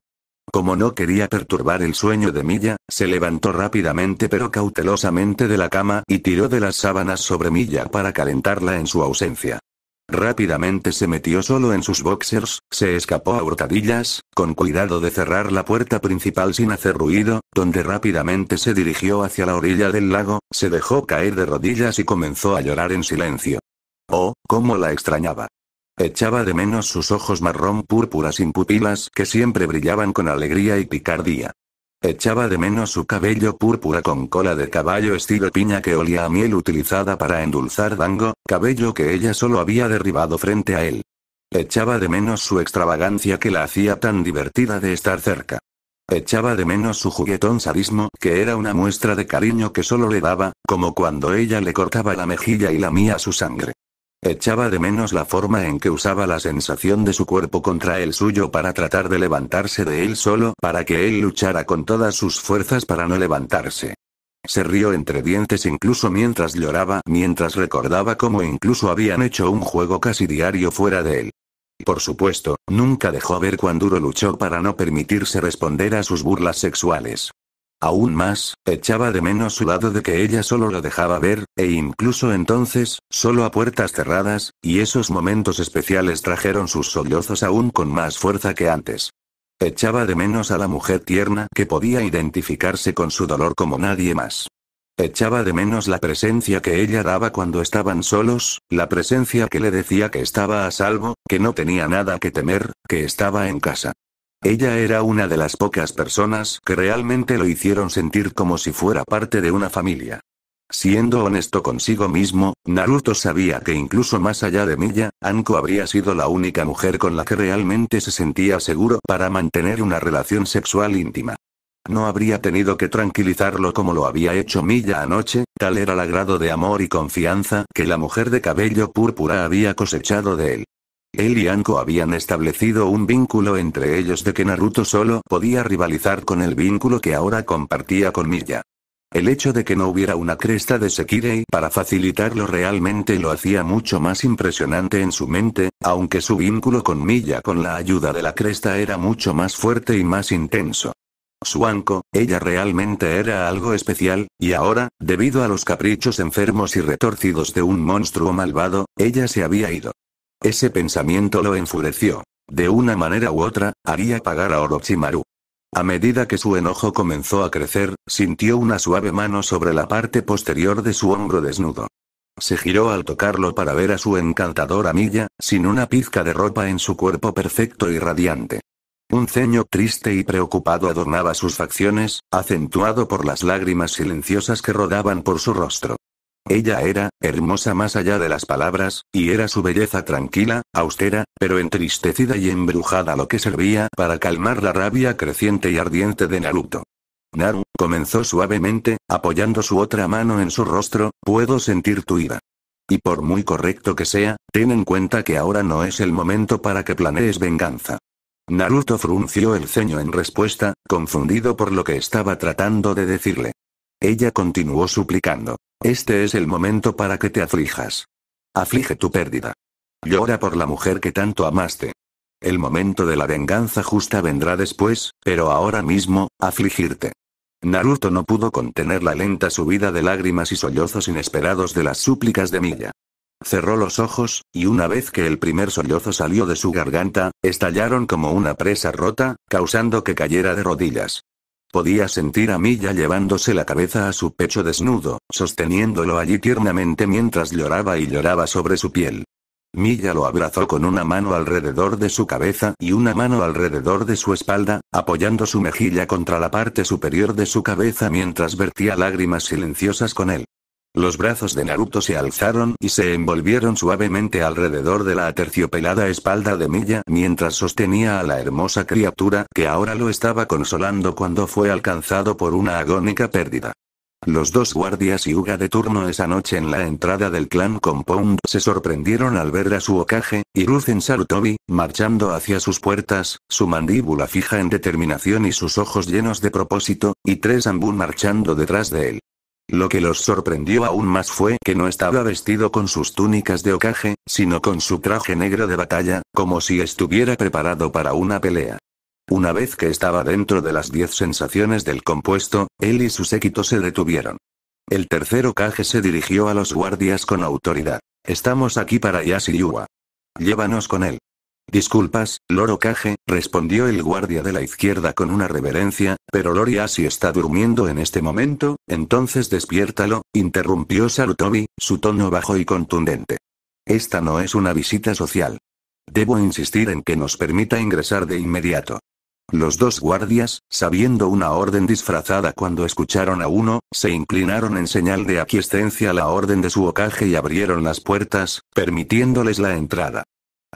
Como no quería perturbar el sueño de Milla, se levantó rápidamente pero cautelosamente de la cama y tiró de las sábanas sobre Milla para calentarla en su ausencia. Rápidamente se metió solo en sus boxers, se escapó a hurtadillas, con cuidado de cerrar la puerta principal sin hacer ruido, donde rápidamente se dirigió hacia la orilla del lago, se dejó caer de rodillas y comenzó a llorar en silencio. Oh, cómo la extrañaba. Echaba de menos sus ojos marrón púrpura sin pupilas que siempre brillaban con alegría y picardía. Echaba de menos su cabello púrpura con cola de caballo estilo piña que olía a miel utilizada para endulzar dango, cabello que ella solo había derribado frente a él. Echaba de menos su extravagancia que la hacía tan divertida de estar cerca. Echaba de menos su juguetón sadismo, que era una muestra de cariño que solo le daba, como cuando ella le cortaba la mejilla y lamía su sangre. Echaba de menos la forma en que usaba la sensación de su cuerpo contra el suyo para tratar de levantarse de él solo, para que él luchara con todas sus fuerzas para no levantarse. Se rió entre dientes incluso mientras lloraba, mientras recordaba cómo incluso habían hecho un juego casi diario fuera de él. Por supuesto, nunca dejó ver cuán duro luchó para no permitirse responder a sus burlas sexuales. Aún más, echaba de menos su lado de que ella solo lo dejaba ver, e incluso entonces, solo a puertas cerradas, y esos momentos especiales trajeron sus sollozos aún con más fuerza que antes. Echaba de menos a la mujer tierna que podía identificarse con su dolor como nadie más. Echaba de menos la presencia que ella daba cuando estaban solos, la presencia que le decía que estaba a salvo, que no tenía nada que temer, que estaba en casa. Ella era una de las pocas personas que realmente lo hicieron sentir como si fuera parte de una familia. Siendo honesto consigo mismo, Naruto sabía que incluso más allá de Milla, Anko habría sido la única mujer con la que realmente se sentía seguro para mantener una relación sexual íntima. No habría tenido que tranquilizarlo como lo había hecho Milla anoche, tal era el grado de amor y confianza que la mujer de cabello púrpura había cosechado de él. Él y Anko habían establecido un vínculo entre ellos de que Naruto solo podía rivalizar con el vínculo que ahora compartía con Milla. El hecho de que no hubiera una cresta de Sekirei para facilitarlo realmente lo hacía mucho más impresionante en su mente, aunque su vínculo con Milla con la ayuda de la cresta era mucho más fuerte y más intenso. Su Anko, ella realmente era algo especial, y ahora, debido a los caprichos enfermos y retorcidos de un monstruo malvado, ella se había ido. Ese pensamiento lo enfureció. De una manera u otra, haría pagar a Orochimaru. A medida que su enojo comenzó a crecer, sintió una suave mano sobre la parte posterior de su hombro desnudo. Se giró al tocarlo para ver a su encantadora Milla, sin una pizca de ropa en su cuerpo perfecto y radiante. Un ceño triste y preocupado adornaba sus facciones, acentuado por las lágrimas silenciosas que rodaban por su rostro. Ella era, hermosa más allá de las palabras, y era su belleza tranquila, austera, pero entristecida y embrujada lo que servía para calmar la rabia creciente y ardiente de Naruto. Naru, comenzó suavemente, apoyando su otra mano en su rostro, puedo sentir tu ira. Y por muy correcto que sea, ten en cuenta que ahora no es el momento para que planees venganza. Naruto frunció el ceño en respuesta, confundido por lo que estaba tratando de decirle. Ella continuó suplicando. Este es el momento para que te aflijas. Aflige tu pérdida. Llora por la mujer que tanto amaste. El momento de la venganza justa vendrá después, pero ahora mismo, afligirte. Naruto no pudo contener la lenta subida de lágrimas y sollozos inesperados de las súplicas de Milla. Cerró los ojos, y una vez que el primer sollozo salió de su garganta, estallaron como una presa rota, causando que cayera de rodillas. Podía sentir a Milla llevándose la cabeza a su pecho desnudo, sosteniéndolo allí tiernamente mientras lloraba y lloraba sobre su piel. Milla lo abrazó con una mano alrededor de su cabeza y una mano alrededor de su espalda, apoyando su mejilla contra la parte superior de su cabeza mientras vertía lágrimas silenciosas con él. Los brazos de Naruto se alzaron y se envolvieron suavemente alrededor de la aterciopelada espalda de Milla mientras sostenía a la hermosa criatura que ahora lo estaba consolando cuando fue alcanzado por una agónica pérdida. Los dos guardias y Uga de turno esa noche en la entrada del clan Compound se sorprendieron al ver a su y Hiruzen Sarutobi, marchando hacia sus puertas, su mandíbula fija en determinación y sus ojos llenos de propósito, y tres Ambun marchando detrás de él. Lo que los sorprendió aún más fue que no estaba vestido con sus túnicas de ocaje, sino con su traje negro de batalla, como si estuviera preparado para una pelea. Una vez que estaba dentro de las diez sensaciones del compuesto, él y su séquito se detuvieron. El tercer ocaje se dirigió a los guardias con autoridad. Estamos aquí para Yasiyua. Llévanos con él. Disculpas, Loro respondió el guardia de la izquierda con una reverencia, pero Loria si está durmiendo en este momento, entonces despiértalo, interrumpió Sarutobi, su tono bajo y contundente. Esta no es una visita social. Debo insistir en que nos permita ingresar de inmediato. Los dos guardias, sabiendo una orden disfrazada cuando escucharon a uno, se inclinaron en señal de aquiescencia a la orden de su ocaje y abrieron las puertas, permitiéndoles la entrada.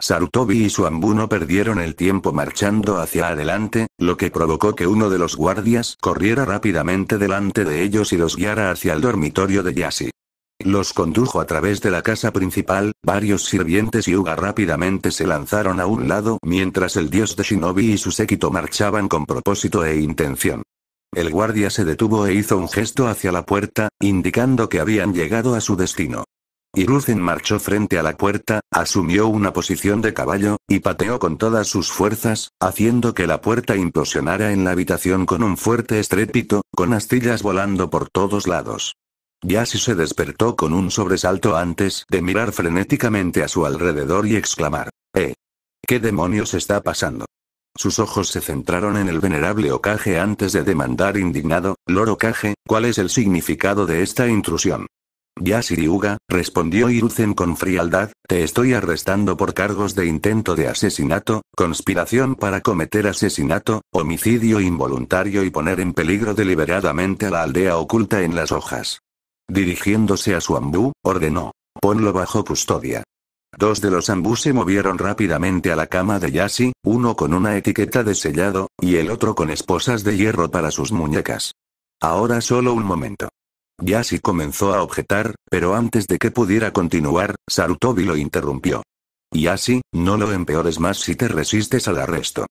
Sarutobi y su ambuno perdieron el tiempo marchando hacia adelante, lo que provocó que uno de los guardias corriera rápidamente delante de ellos y los guiara hacia el dormitorio de Yashi. Los condujo a través de la casa principal, varios sirvientes y Uga rápidamente se lanzaron a un lado mientras el dios de Shinobi y su séquito marchaban con propósito e intención. El guardia se detuvo e hizo un gesto hacia la puerta, indicando que habían llegado a su destino. Hiruzen marchó frente a la puerta, asumió una posición de caballo, y pateó con todas sus fuerzas, haciendo que la puerta implosionara en la habitación con un fuerte estrépito, con astillas volando por todos lados. Yasi se despertó con un sobresalto antes de mirar frenéticamente a su alrededor y exclamar, ¡Eh! ¿Qué demonios está pasando? Sus ojos se centraron en el venerable Okage antes de demandar indignado, Loro ¿cuál es el significado de esta intrusión? Ya Yuga, respondió Irucen con frialdad, te estoy arrestando por cargos de intento de asesinato, conspiración para cometer asesinato, homicidio involuntario y poner en peligro deliberadamente a la aldea oculta en las hojas. Dirigiéndose a su ambú, ordenó. Ponlo bajo custodia. Dos de los ambú se movieron rápidamente a la cama de Yasi, uno con una etiqueta de sellado, y el otro con esposas de hierro para sus muñecas. Ahora solo un momento. Yasi comenzó a objetar, pero antes de que pudiera continuar, Sarutobi lo interrumpió. Yasi, no lo empeores más si te resistes al arresto.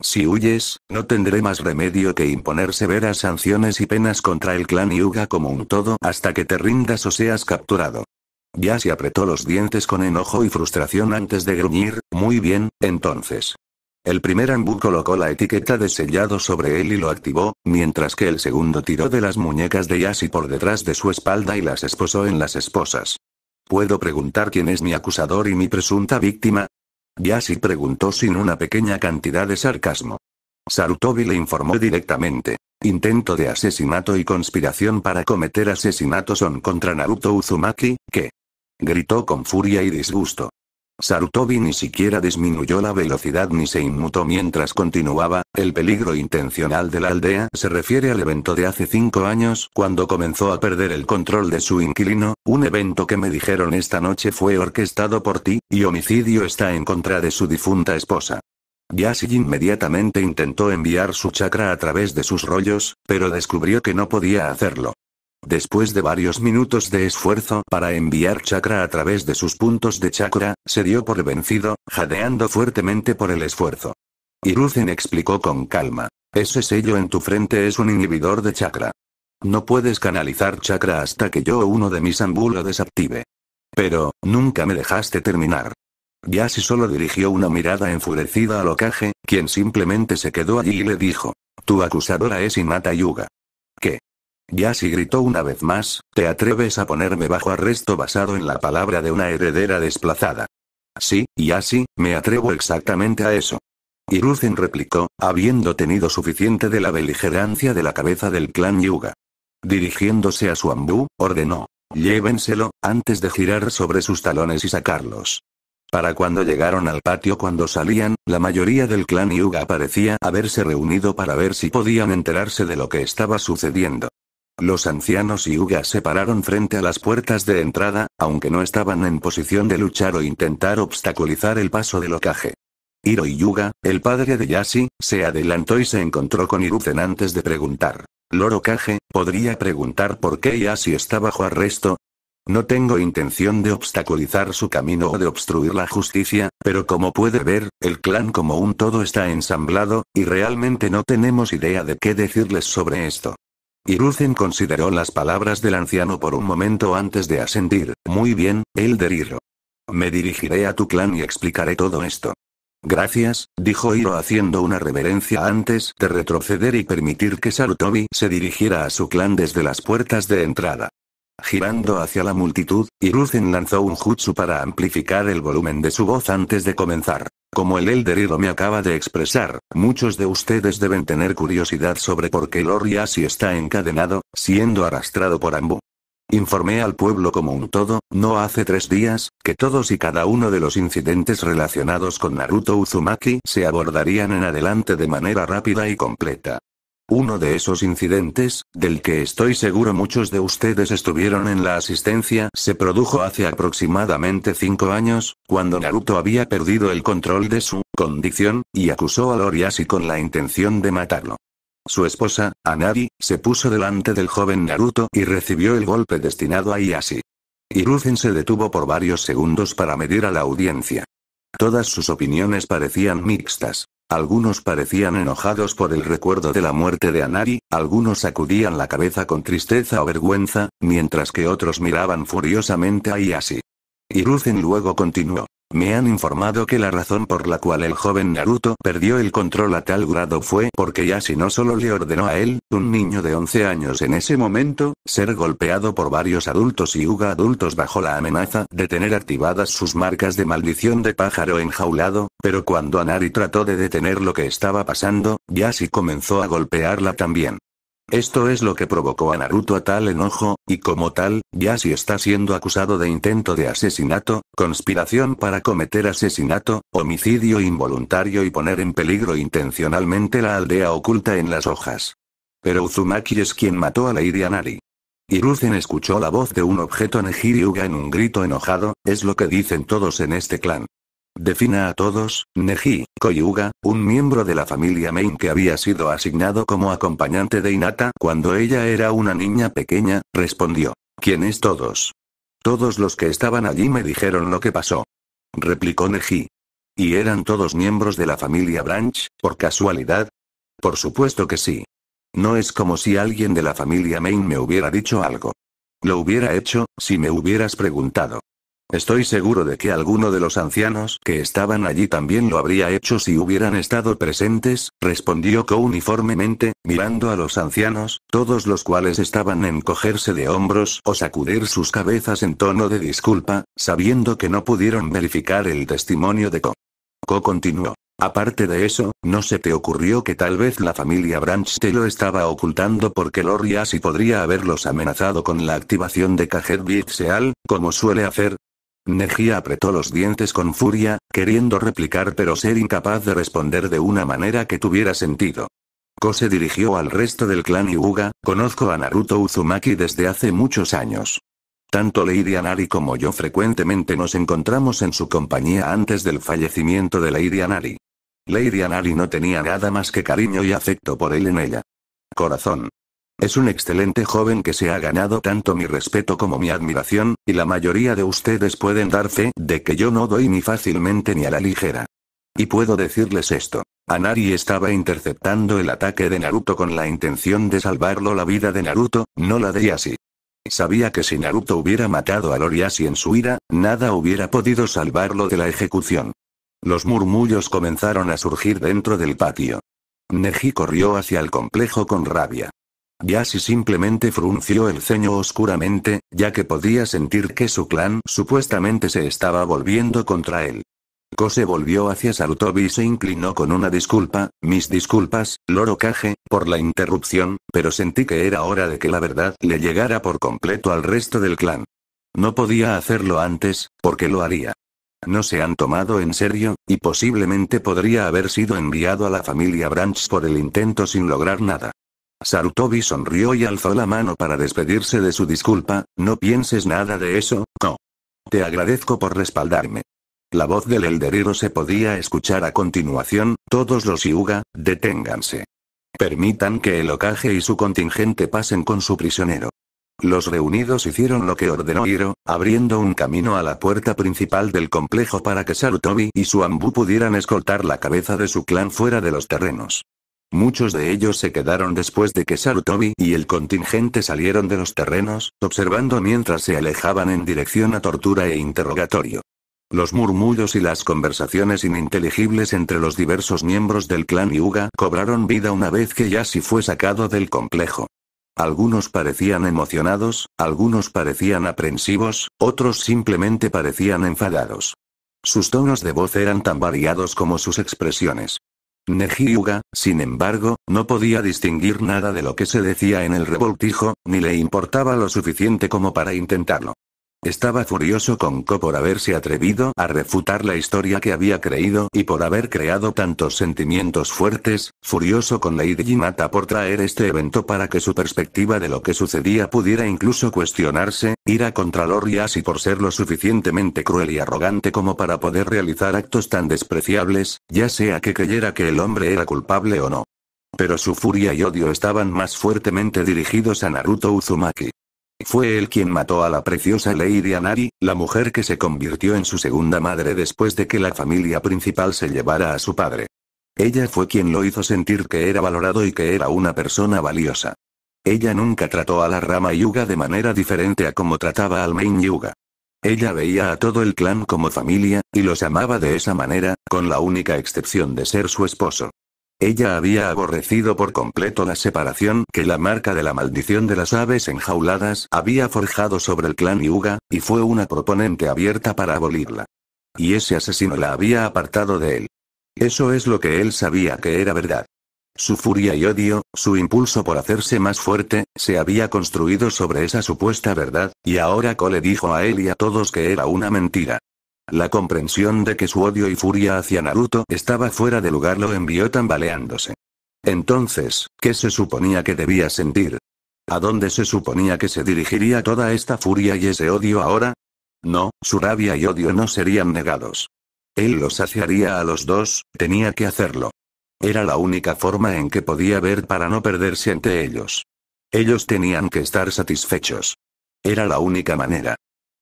Si huyes, no tendré más remedio que imponer severas sanciones y penas contra el clan Yuga como un todo hasta que te rindas o seas capturado. Yasi apretó los dientes con enojo y frustración antes de gruñir, muy bien, entonces. El primer Ambu colocó la etiqueta de sellado sobre él y lo activó, mientras que el segundo tiró de las muñecas de Yashi por detrás de su espalda y las esposó en las esposas. ¿Puedo preguntar quién es mi acusador y mi presunta víctima? Yashi preguntó sin una pequeña cantidad de sarcasmo. Sarutobi le informó directamente. Intento de asesinato y conspiración para cometer asesinato son contra Naruto Uzumaki, que gritó con furia y disgusto. Sarutobi ni siquiera disminuyó la velocidad ni se inmutó mientras continuaba, el peligro intencional de la aldea se refiere al evento de hace cinco años cuando comenzó a perder el control de su inquilino, un evento que me dijeron esta noche fue orquestado por ti, y homicidio está en contra de su difunta esposa. Yashi inmediatamente intentó enviar su chakra a través de sus rollos, pero descubrió que no podía hacerlo. Después de varios minutos de esfuerzo para enviar chakra a través de sus puntos de chakra, se dio por vencido, jadeando fuertemente por el esfuerzo. Iruzen explicó con calma. Ese sello en tu frente es un inhibidor de chakra. No puedes canalizar chakra hasta que yo o uno de mis ambulos desactive. Pero, nunca me dejaste terminar. Yasi solo dirigió una mirada enfurecida a ocaje, quien simplemente se quedó allí y le dijo. Tu acusadora es Inata Yuga. ¿Qué? Yasi gritó una vez más, ¿te atreves a ponerme bajo arresto basado en la palabra de una heredera desplazada? Sí, así, me atrevo exactamente a eso. Y Iruzen replicó, habiendo tenido suficiente de la beligerancia de la cabeza del clan Yuga. Dirigiéndose a su ambú, ordenó, llévenselo, antes de girar sobre sus talones y sacarlos. Para cuando llegaron al patio cuando salían, la mayoría del clan Yuga parecía haberse reunido para ver si podían enterarse de lo que estaba sucediendo. Los ancianos y Yuga se pararon frente a las puertas de entrada, aunque no estaban en posición de luchar o intentar obstaculizar el paso del ocaje. Hiro y Yuga, el padre de Yashi, se adelantó y se encontró con Iruzen antes de preguntar. ¿Loro Kage, ¿podría preguntar por qué Yashi está bajo arresto? No tengo intención de obstaculizar su camino o de obstruir la justicia, pero como puede ver, el clan como un todo está ensamblado, y realmente no tenemos idea de qué decirles sobre esto. Iruzen consideró las palabras del anciano por un momento antes de asentir. Muy bien, Elder Hiro. Me dirigiré a tu clan y explicaré todo esto. Gracias, dijo Hiro haciendo una reverencia antes de retroceder y permitir que Sarutobi se dirigiera a su clan desde las puertas de entrada. Girando hacia la multitud, Hiruzen lanzó un jutsu para amplificar el volumen de su voz antes de comenzar. Como el elderido me acaba de expresar, muchos de ustedes deben tener curiosidad sobre por qué Lord está encadenado, siendo arrastrado por Ambu. Informé al pueblo como un todo, no hace tres días, que todos y cada uno de los incidentes relacionados con Naruto Uzumaki se abordarían en adelante de manera rápida y completa. Uno de esos incidentes, del que estoy seguro muchos de ustedes estuvieron en la asistencia, se produjo hace aproximadamente cinco años, cuando Naruto había perdido el control de su condición, y acusó a Loriashi con la intención de matarlo. Su esposa, Anari, se puso delante del joven Naruto y recibió el golpe destinado a Iasi. Hiruzen se detuvo por varios segundos para medir a la audiencia. Todas sus opiniones parecían mixtas. Algunos parecían enojados por el recuerdo de la muerte de Anari, algunos sacudían la cabeza con tristeza o vergüenza, mientras que otros miraban furiosamente a Yasi. Iruzen luego continuó. Me han informado que la razón por la cual el joven Naruto perdió el control a tal grado fue porque no solo le ordenó a él, un niño de 11 años en ese momento, ser golpeado por varios adultos y Uga adultos bajo la amenaza de tener activadas sus marcas de maldición de pájaro enjaulado, pero cuando Anari trató de detener lo que estaba pasando, Yashi comenzó a golpearla también. Esto es lo que provocó a Naruto a tal enojo, y como tal, si está siendo acusado de intento de asesinato, conspiración para cometer asesinato, homicidio involuntario y poner en peligro intencionalmente la aldea oculta en las hojas. Pero Uzumaki es quien mató a Lady Anari. Hiruzen escuchó la voz de un objeto Nejiryuga en un grito enojado, es lo que dicen todos en este clan. Defina a todos, Neji, Koyuga, un miembro de la familia Main que había sido asignado como acompañante de Inata cuando ella era una niña pequeña, respondió. ¿Quiénes todos? Todos los que estaban allí me dijeron lo que pasó. Replicó Neji. ¿Y eran todos miembros de la familia Branch, por casualidad? Por supuesto que sí. No es como si alguien de la familia Main me hubiera dicho algo. Lo hubiera hecho, si me hubieras preguntado. Estoy seguro de que alguno de los ancianos que estaban allí también lo habría hecho si hubieran estado presentes, respondió Ko uniformemente, mirando a los ancianos, todos los cuales estaban en cogerse de hombros o sacudir sus cabezas en tono de disculpa, sabiendo que no pudieron verificar el testimonio de Ko. Ko continuó. Aparte de eso, ¿no se te ocurrió que tal vez la familia Branch te lo estaba ocultando porque Lori y podría haberlos amenazado con la activación de Cajet Bitseal, como suele hacer? Neji apretó los dientes con furia, queriendo replicar pero ser incapaz de responder de una manera que tuviera sentido. Kose dirigió al resto del clan Yuga, conozco a Naruto Uzumaki desde hace muchos años. Tanto Lady Anari como yo frecuentemente nos encontramos en su compañía antes del fallecimiento de Lady Anari. Lady Anari no tenía nada más que cariño y afecto por él en ella. Corazón. Es un excelente joven que se ha ganado tanto mi respeto como mi admiración, y la mayoría de ustedes pueden dar fe de que yo no doy ni fácilmente ni a la ligera. Y puedo decirles esto. Anari estaba interceptando el ataque de Naruto con la intención de salvarlo la vida de Naruto, no la de Yashi. Sabía que si Naruto hubiera matado a Loriasi en su ira, nada hubiera podido salvarlo de la ejecución. Los murmullos comenzaron a surgir dentro del patio. Neji corrió hacia el complejo con rabia. Yasi simplemente frunció el ceño oscuramente, ya que podía sentir que su clan supuestamente se estaba volviendo contra él. Kose volvió hacia Sarutobi y se inclinó con una disculpa, mis disculpas, Loro Kage, por la interrupción, pero sentí que era hora de que la verdad le llegara por completo al resto del clan. No podía hacerlo antes, porque lo haría. No se han tomado en serio, y posiblemente podría haber sido enviado a la familia Branch por el intento sin lograr nada. Sarutobi sonrió y alzó la mano para despedirse de su disculpa, no pienses nada de eso, no. Te agradezco por respaldarme. La voz del Elderiro se podía escuchar a continuación, todos los Yuga, deténganse. Permitan que el Okage y su contingente pasen con su prisionero. Los reunidos hicieron lo que ordenó Hiro, abriendo un camino a la puerta principal del complejo para que Sarutobi y su Ambu pudieran escoltar la cabeza de su clan fuera de los terrenos. Muchos de ellos se quedaron después de que Sarutobi y el contingente salieron de los terrenos, observando mientras se alejaban en dirección a tortura e interrogatorio. Los murmullos y las conversaciones ininteligibles entre los diversos miembros del clan Yuga cobraron vida una vez que Yashi fue sacado del complejo. Algunos parecían emocionados, algunos parecían aprensivos, otros simplemente parecían enfadados. Sus tonos de voz eran tan variados como sus expresiones. Yuga, sin embargo, no podía distinguir nada de lo que se decía en el revoltijo, ni le importaba lo suficiente como para intentarlo. Estaba furioso con Ko por haberse atrevido a refutar la historia que había creído y por haber creado tantos sentimientos fuertes, furioso con Lady Jimata por traer este evento para que su perspectiva de lo que sucedía pudiera incluso cuestionarse, ira contra Loriasi por ser lo suficientemente cruel y arrogante como para poder realizar actos tan despreciables, ya sea que creyera que el hombre era culpable o no. Pero su furia y odio estaban más fuertemente dirigidos a Naruto Uzumaki. Fue él quien mató a la preciosa Lady Anari, la mujer que se convirtió en su segunda madre después de que la familia principal se llevara a su padre. Ella fue quien lo hizo sentir que era valorado y que era una persona valiosa. Ella nunca trató a la rama Yuga de manera diferente a como trataba al Main Yuga. Ella veía a todo el clan como familia, y los amaba de esa manera, con la única excepción de ser su esposo. Ella había aborrecido por completo la separación que la marca de la maldición de las aves enjauladas había forjado sobre el clan Yuga, y fue una proponente abierta para abolirla. Y ese asesino la había apartado de él. Eso es lo que él sabía que era verdad. Su furia y odio, su impulso por hacerse más fuerte, se había construido sobre esa supuesta verdad, y ahora Cole dijo a él y a todos que era una mentira. La comprensión de que su odio y furia hacia Naruto estaba fuera de lugar lo envió tambaleándose. Entonces, ¿qué se suponía que debía sentir? ¿A dónde se suponía que se dirigiría toda esta furia y ese odio ahora? No, su rabia y odio no serían negados. Él los saciaría a los dos, tenía que hacerlo. Era la única forma en que podía ver para no perderse entre ellos. Ellos tenían que estar satisfechos. Era la única manera.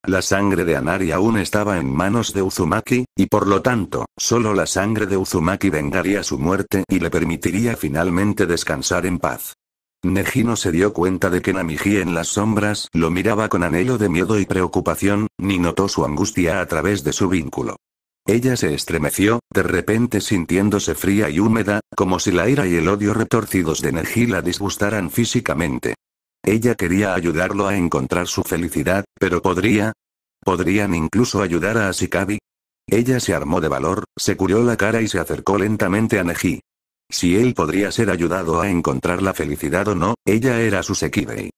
La sangre de Anari aún estaba en manos de Uzumaki, y por lo tanto, solo la sangre de Uzumaki vengaría su muerte y le permitiría finalmente descansar en paz. no se dio cuenta de que Namiji en las sombras lo miraba con anhelo de miedo y preocupación, ni notó su angustia a través de su vínculo. Ella se estremeció, de repente sintiéndose fría y húmeda, como si la ira y el odio retorcidos de Neji la disgustaran físicamente. Ella quería ayudarlo a encontrar su felicidad, pero podría... ¿Podrían incluso ayudar a Asikabi? Ella se armó de valor, se curió la cara y se acercó lentamente a Neji. Si él podría ser ayudado a encontrar la felicidad o no, ella era su Sekibei.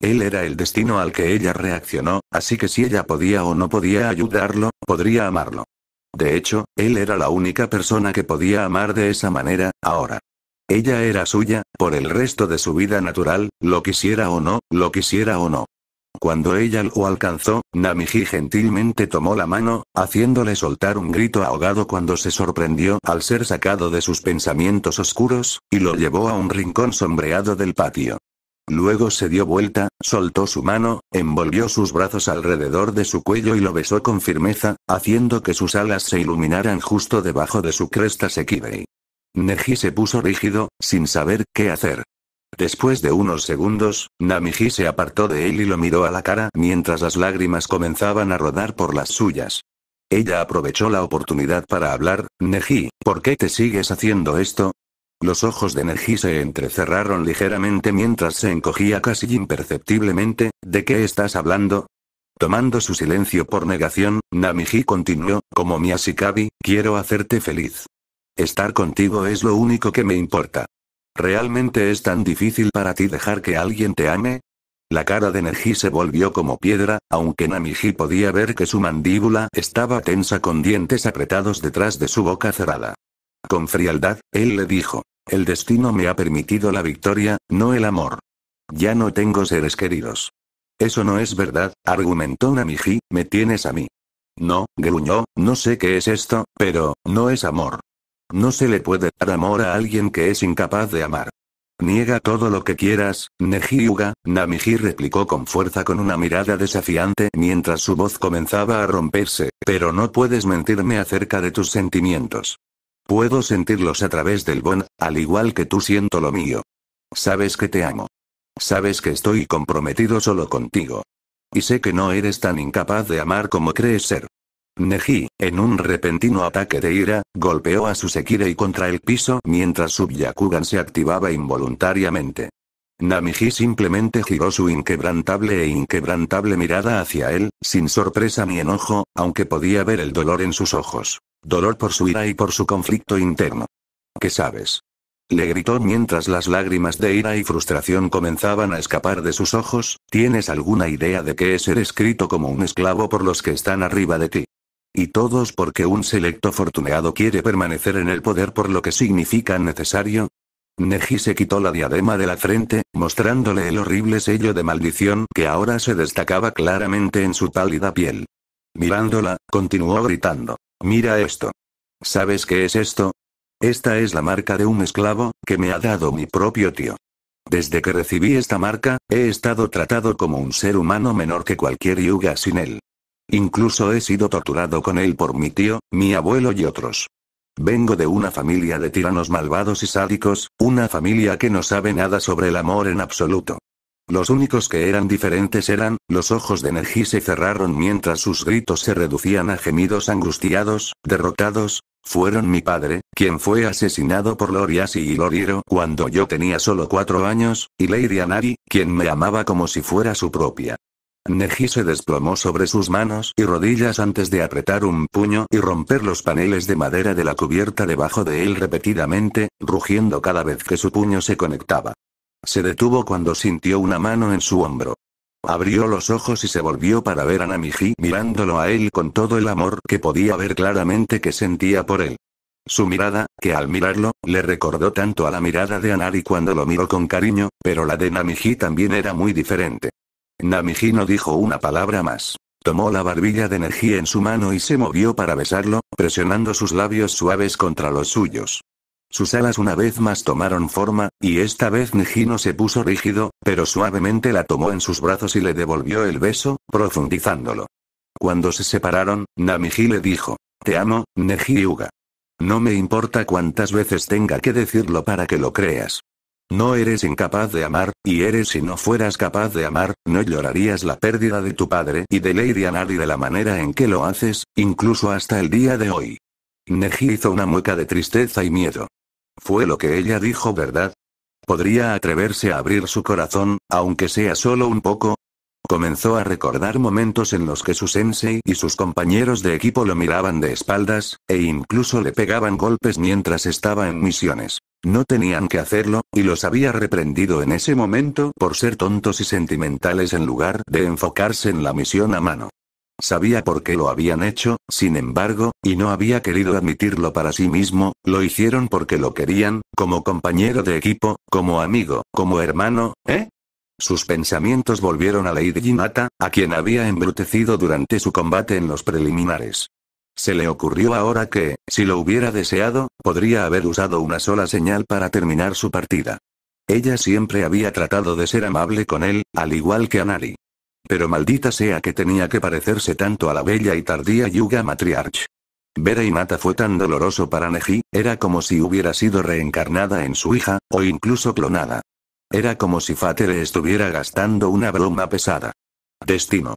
Él era el destino al que ella reaccionó, así que si ella podía o no podía ayudarlo, podría amarlo. De hecho, él era la única persona que podía amar de esa manera, ahora. Ella era suya, por el resto de su vida natural, lo quisiera o no, lo quisiera o no. Cuando ella lo alcanzó, Namiji gentilmente tomó la mano, haciéndole soltar un grito ahogado cuando se sorprendió al ser sacado de sus pensamientos oscuros, y lo llevó a un rincón sombreado del patio. Luego se dio vuelta, soltó su mano, envolvió sus brazos alrededor de su cuello y lo besó con firmeza, haciendo que sus alas se iluminaran justo debajo de su cresta Sekibei. Neji se puso rígido, sin saber qué hacer. Después de unos segundos, Namiji se apartó de él y lo miró a la cara mientras las lágrimas comenzaban a rodar por las suyas. Ella aprovechó la oportunidad para hablar, Neji, ¿por qué te sigues haciendo esto? Los ojos de Neji se entrecerraron ligeramente mientras se encogía casi imperceptiblemente, ¿de qué estás hablando? Tomando su silencio por negación, Namiji continuó, como mi quiero hacerte feliz. Estar contigo es lo único que me importa. ¿Realmente es tan difícil para ti dejar que alguien te ame? La cara de Neji se volvió como piedra, aunque Namiji podía ver que su mandíbula estaba tensa con dientes apretados detrás de su boca cerrada. Con frialdad, él le dijo, el destino me ha permitido la victoria, no el amor. Ya no tengo seres queridos. Eso no es verdad, argumentó Namiji, me tienes a mí. No, gruñó, no sé qué es esto, pero, no es amor. No se le puede dar amor a alguien que es incapaz de amar. Niega todo lo que quieras, Nejiuga, Namiji replicó con fuerza con una mirada desafiante mientras su voz comenzaba a romperse, pero no puedes mentirme acerca de tus sentimientos. Puedo sentirlos a través del bon, al igual que tú siento lo mío. Sabes que te amo. Sabes que estoy comprometido solo contigo. Y sé que no eres tan incapaz de amar como crees ser. Neji, en un repentino ataque de ira, golpeó a su Sekirei contra el piso mientras su Byakugan se activaba involuntariamente. Namiji simplemente giró su inquebrantable e inquebrantable mirada hacia él, sin sorpresa ni enojo, aunque podía ver el dolor en sus ojos. Dolor por su ira y por su conflicto interno. ¿Qué sabes? Le gritó mientras las lágrimas de ira y frustración comenzaban a escapar de sus ojos, ¿tienes alguna idea de que es ser escrito como un esclavo por los que están arriba de ti? Y todos porque un selecto fortuneado quiere permanecer en el poder por lo que significa necesario. Neji se quitó la diadema de la frente, mostrándole el horrible sello de maldición que ahora se destacaba claramente en su pálida piel. Mirándola, continuó gritando. Mira esto. ¿Sabes qué es esto? Esta es la marca de un esclavo, que me ha dado mi propio tío. Desde que recibí esta marca, he estado tratado como un ser humano menor que cualquier yuga sin él. Incluso he sido torturado con él por mi tío, mi abuelo y otros. Vengo de una familia de tiranos malvados y sádicos, una familia que no sabe nada sobre el amor en absoluto. Los únicos que eran diferentes eran, los ojos de Nergi se cerraron mientras sus gritos se reducían a gemidos angustiados, derrotados. Fueron mi padre, quien fue asesinado por Loriasi y Loriro cuando yo tenía solo cuatro años, y Lady Anari, quien me amaba como si fuera su propia. Neji se desplomó sobre sus manos y rodillas antes de apretar un puño y romper los paneles de madera de la cubierta debajo de él repetidamente, rugiendo cada vez que su puño se conectaba. Se detuvo cuando sintió una mano en su hombro. Abrió los ojos y se volvió para ver a Namiji mirándolo a él con todo el amor que podía ver claramente que sentía por él. Su mirada, que al mirarlo, le recordó tanto a la mirada de Anari cuando lo miró con cariño, pero la de Namiji también era muy diferente no dijo una palabra más. Tomó la barbilla de Neji en su mano y se movió para besarlo, presionando sus labios suaves contra los suyos. Sus alas una vez más tomaron forma, y esta vez no se puso rígido, pero suavemente la tomó en sus brazos y le devolvió el beso, profundizándolo. Cuando se separaron, Namiji le dijo, Te amo, Neji Yuga. No me importa cuántas veces tenga que decirlo para que lo creas. No eres incapaz de amar, y eres si no fueras capaz de amar, no llorarías la pérdida de tu padre y de Lady Anari de la manera en que lo haces, incluso hasta el día de hoy. Neji hizo una mueca de tristeza y miedo. Fue lo que ella dijo, ¿verdad? Podría atreverse a abrir su corazón, aunque sea solo un poco, Comenzó a recordar momentos en los que su sensei y sus compañeros de equipo lo miraban de espaldas, e incluso le pegaban golpes mientras estaba en misiones. No tenían que hacerlo, y los había reprendido en ese momento por ser tontos y sentimentales en lugar de enfocarse en la misión a mano. Sabía por qué lo habían hecho, sin embargo, y no había querido admitirlo para sí mismo, lo hicieron porque lo querían, como compañero de equipo, como amigo, como hermano, ¿eh? Sus pensamientos volvieron a Lady Ginata, a quien había embrutecido durante su combate en los preliminares. Se le ocurrió ahora que, si lo hubiera deseado, podría haber usado una sola señal para terminar su partida. Ella siempre había tratado de ser amable con él, al igual que a Nari. Pero maldita sea que tenía que parecerse tanto a la bella y tardía Yuga Matriarch. a Inata fue tan doloroso para Neji, era como si hubiera sido reencarnada en su hija, o incluso clonada. Era como si Fate le estuviera gastando una broma pesada. Destino.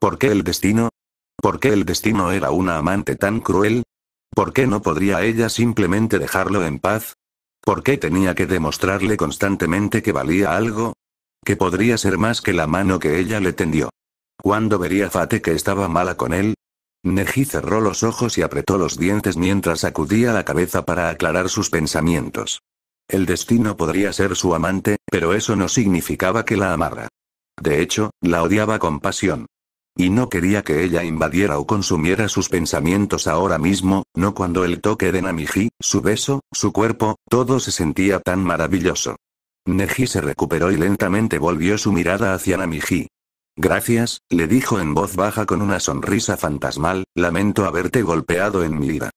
¿Por qué el destino? ¿Por qué el destino era una amante tan cruel? ¿Por qué no podría ella simplemente dejarlo en paz? ¿Por qué tenía que demostrarle constantemente que valía algo? Que podría ser más que la mano que ella le tendió. ¿Cuándo vería Fate que estaba mala con él? Neji cerró los ojos y apretó los dientes mientras sacudía la cabeza para aclarar sus pensamientos. El destino podría ser su amante, pero eso no significaba que la amara. De hecho, la odiaba con pasión. Y no quería que ella invadiera o consumiera sus pensamientos ahora mismo, no cuando el toque de Namiji, su beso, su cuerpo, todo se sentía tan maravilloso. Neji se recuperó y lentamente volvió su mirada hacia Namiji. Gracias, le dijo en voz baja con una sonrisa fantasmal, lamento haberte golpeado en mi vida.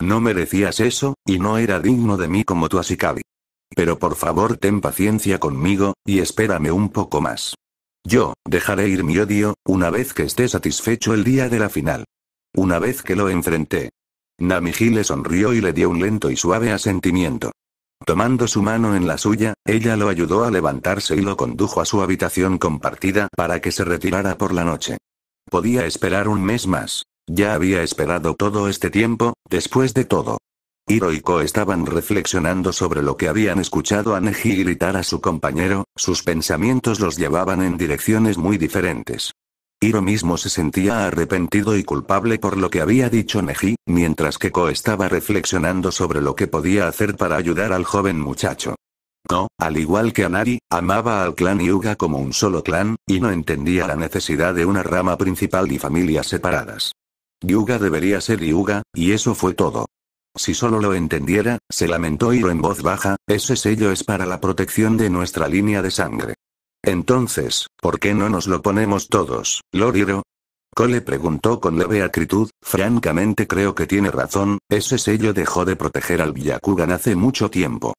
No merecías eso, y no era digno de mí como tu Asikabi. Pero por favor ten paciencia conmigo, y espérame un poco más. Yo, dejaré ir mi odio, una vez que esté satisfecho el día de la final. Una vez que lo enfrenté. Namiji le sonrió y le dio un lento y suave asentimiento. Tomando su mano en la suya, ella lo ayudó a levantarse y lo condujo a su habitación compartida para que se retirara por la noche. Podía esperar un mes más. Ya había esperado todo este tiempo, después de todo. Hiro y Ko estaban reflexionando sobre lo que habían escuchado a Neji gritar a su compañero, sus pensamientos los llevaban en direcciones muy diferentes. Hiro mismo se sentía arrepentido y culpable por lo que había dicho Neji, mientras que Ko estaba reflexionando sobre lo que podía hacer para ayudar al joven muchacho. Ko, al igual que Anari, amaba al clan Yuga como un solo clan, y no entendía la necesidad de una rama principal y familias separadas. Yuga debería ser Yuga, y eso fue todo. Si solo lo entendiera, se lamentó Hiro en voz baja, ese sello es para la protección de nuestra línea de sangre. Entonces, ¿por qué no nos lo ponemos todos, Lord Hiro? Cole preguntó con leve acritud, francamente creo que tiene razón, ese sello dejó de proteger al Byakugan hace mucho tiempo.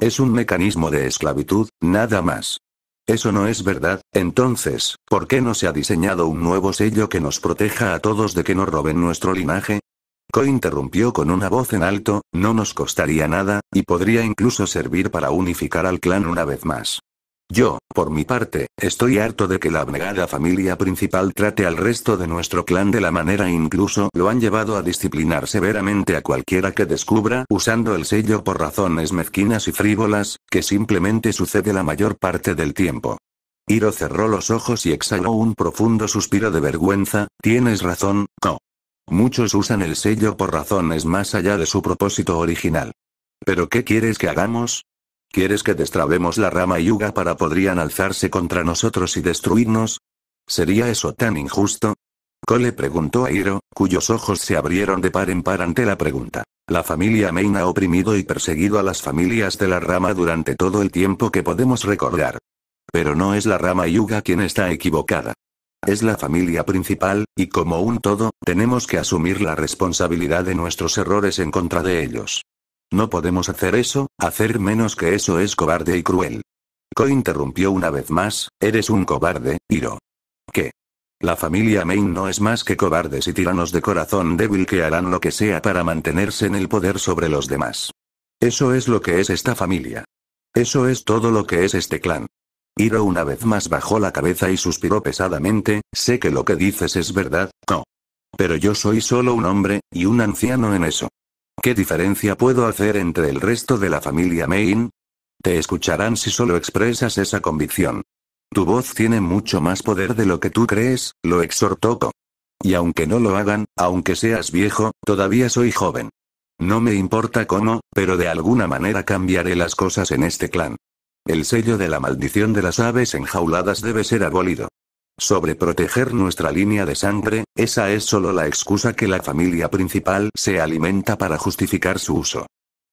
Es un mecanismo de esclavitud, nada más. Eso no es verdad, entonces, ¿por qué no se ha diseñado un nuevo sello que nos proteja a todos de que nos roben nuestro linaje? Ko interrumpió con una voz en alto, no nos costaría nada, y podría incluso servir para unificar al clan una vez más. Yo, por mi parte, estoy harto de que la abnegada familia principal trate al resto de nuestro clan de la manera incluso lo han llevado a disciplinar severamente a cualquiera que descubra usando el sello por razones mezquinas y frívolas, que simplemente sucede la mayor parte del tiempo. Hiro cerró los ojos y exhaló un profundo suspiro de vergüenza, tienes razón, Ko. Muchos usan el sello por razones más allá de su propósito original. ¿Pero qué quieres que hagamos? ¿Quieres que destrabemos la rama Yuga para podrían alzarse contra nosotros y destruirnos? ¿Sería eso tan injusto? Cole preguntó a Hiro, cuyos ojos se abrieron de par en par ante la pregunta. La familia Main ha oprimido y perseguido a las familias de la rama durante todo el tiempo que podemos recordar. Pero no es la rama Yuga quien está equivocada es la familia principal, y como un todo, tenemos que asumir la responsabilidad de nuestros errores en contra de ellos. No podemos hacer eso, hacer menos que eso es cobarde y cruel. Ko interrumpió una vez más, eres un cobarde, Hiro. ¿Qué? La familia Main no es más que cobardes y tiranos de corazón débil que harán lo que sea para mantenerse en el poder sobre los demás. Eso es lo que es esta familia. Eso es todo lo que es este clan. Hiro una vez más bajó la cabeza y suspiró pesadamente, sé que lo que dices es verdad, no. Pero yo soy solo un hombre, y un anciano en eso. ¿Qué diferencia puedo hacer entre el resto de la familia Main? Te escucharán si solo expresas esa convicción. Tu voz tiene mucho más poder de lo que tú crees, lo exhortó Y aunque no lo hagan, aunque seas viejo, todavía soy joven. No me importa cómo, pero de alguna manera cambiaré las cosas en este clan. El sello de la maldición de las aves enjauladas debe ser abolido. Sobre proteger nuestra línea de sangre, esa es solo la excusa que la familia principal se alimenta para justificar su uso.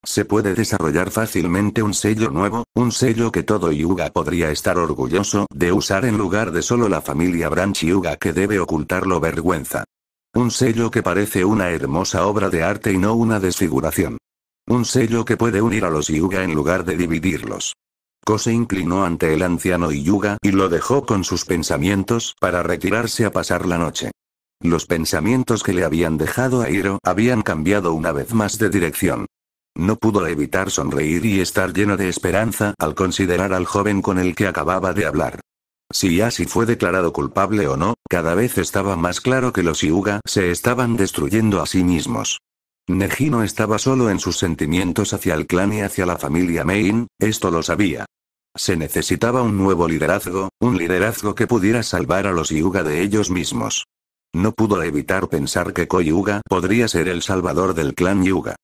Se puede desarrollar fácilmente un sello nuevo, un sello que todo Yuga podría estar orgulloso de usar en lugar de solo la familia Branch Yuga que debe ocultarlo vergüenza. Un sello que parece una hermosa obra de arte y no una desfiguración. Un sello que puede unir a los Yuga en lugar de dividirlos. Kose se inclinó ante el anciano Iyuga y lo dejó con sus pensamientos para retirarse a pasar la noche. Los pensamientos que le habían dejado a Hiro habían cambiado una vez más de dirección. No pudo evitar sonreír y estar lleno de esperanza al considerar al joven con el que acababa de hablar. Si Yasi fue declarado culpable o no, cada vez estaba más claro que los Iyuga se estaban destruyendo a sí mismos. Neji estaba solo en sus sentimientos hacia el clan y hacia la familia Main, esto lo sabía. Se necesitaba un nuevo liderazgo, un liderazgo que pudiera salvar a los Yuga de ellos mismos. No pudo evitar pensar que Koyuga podría ser el salvador del clan Yuga.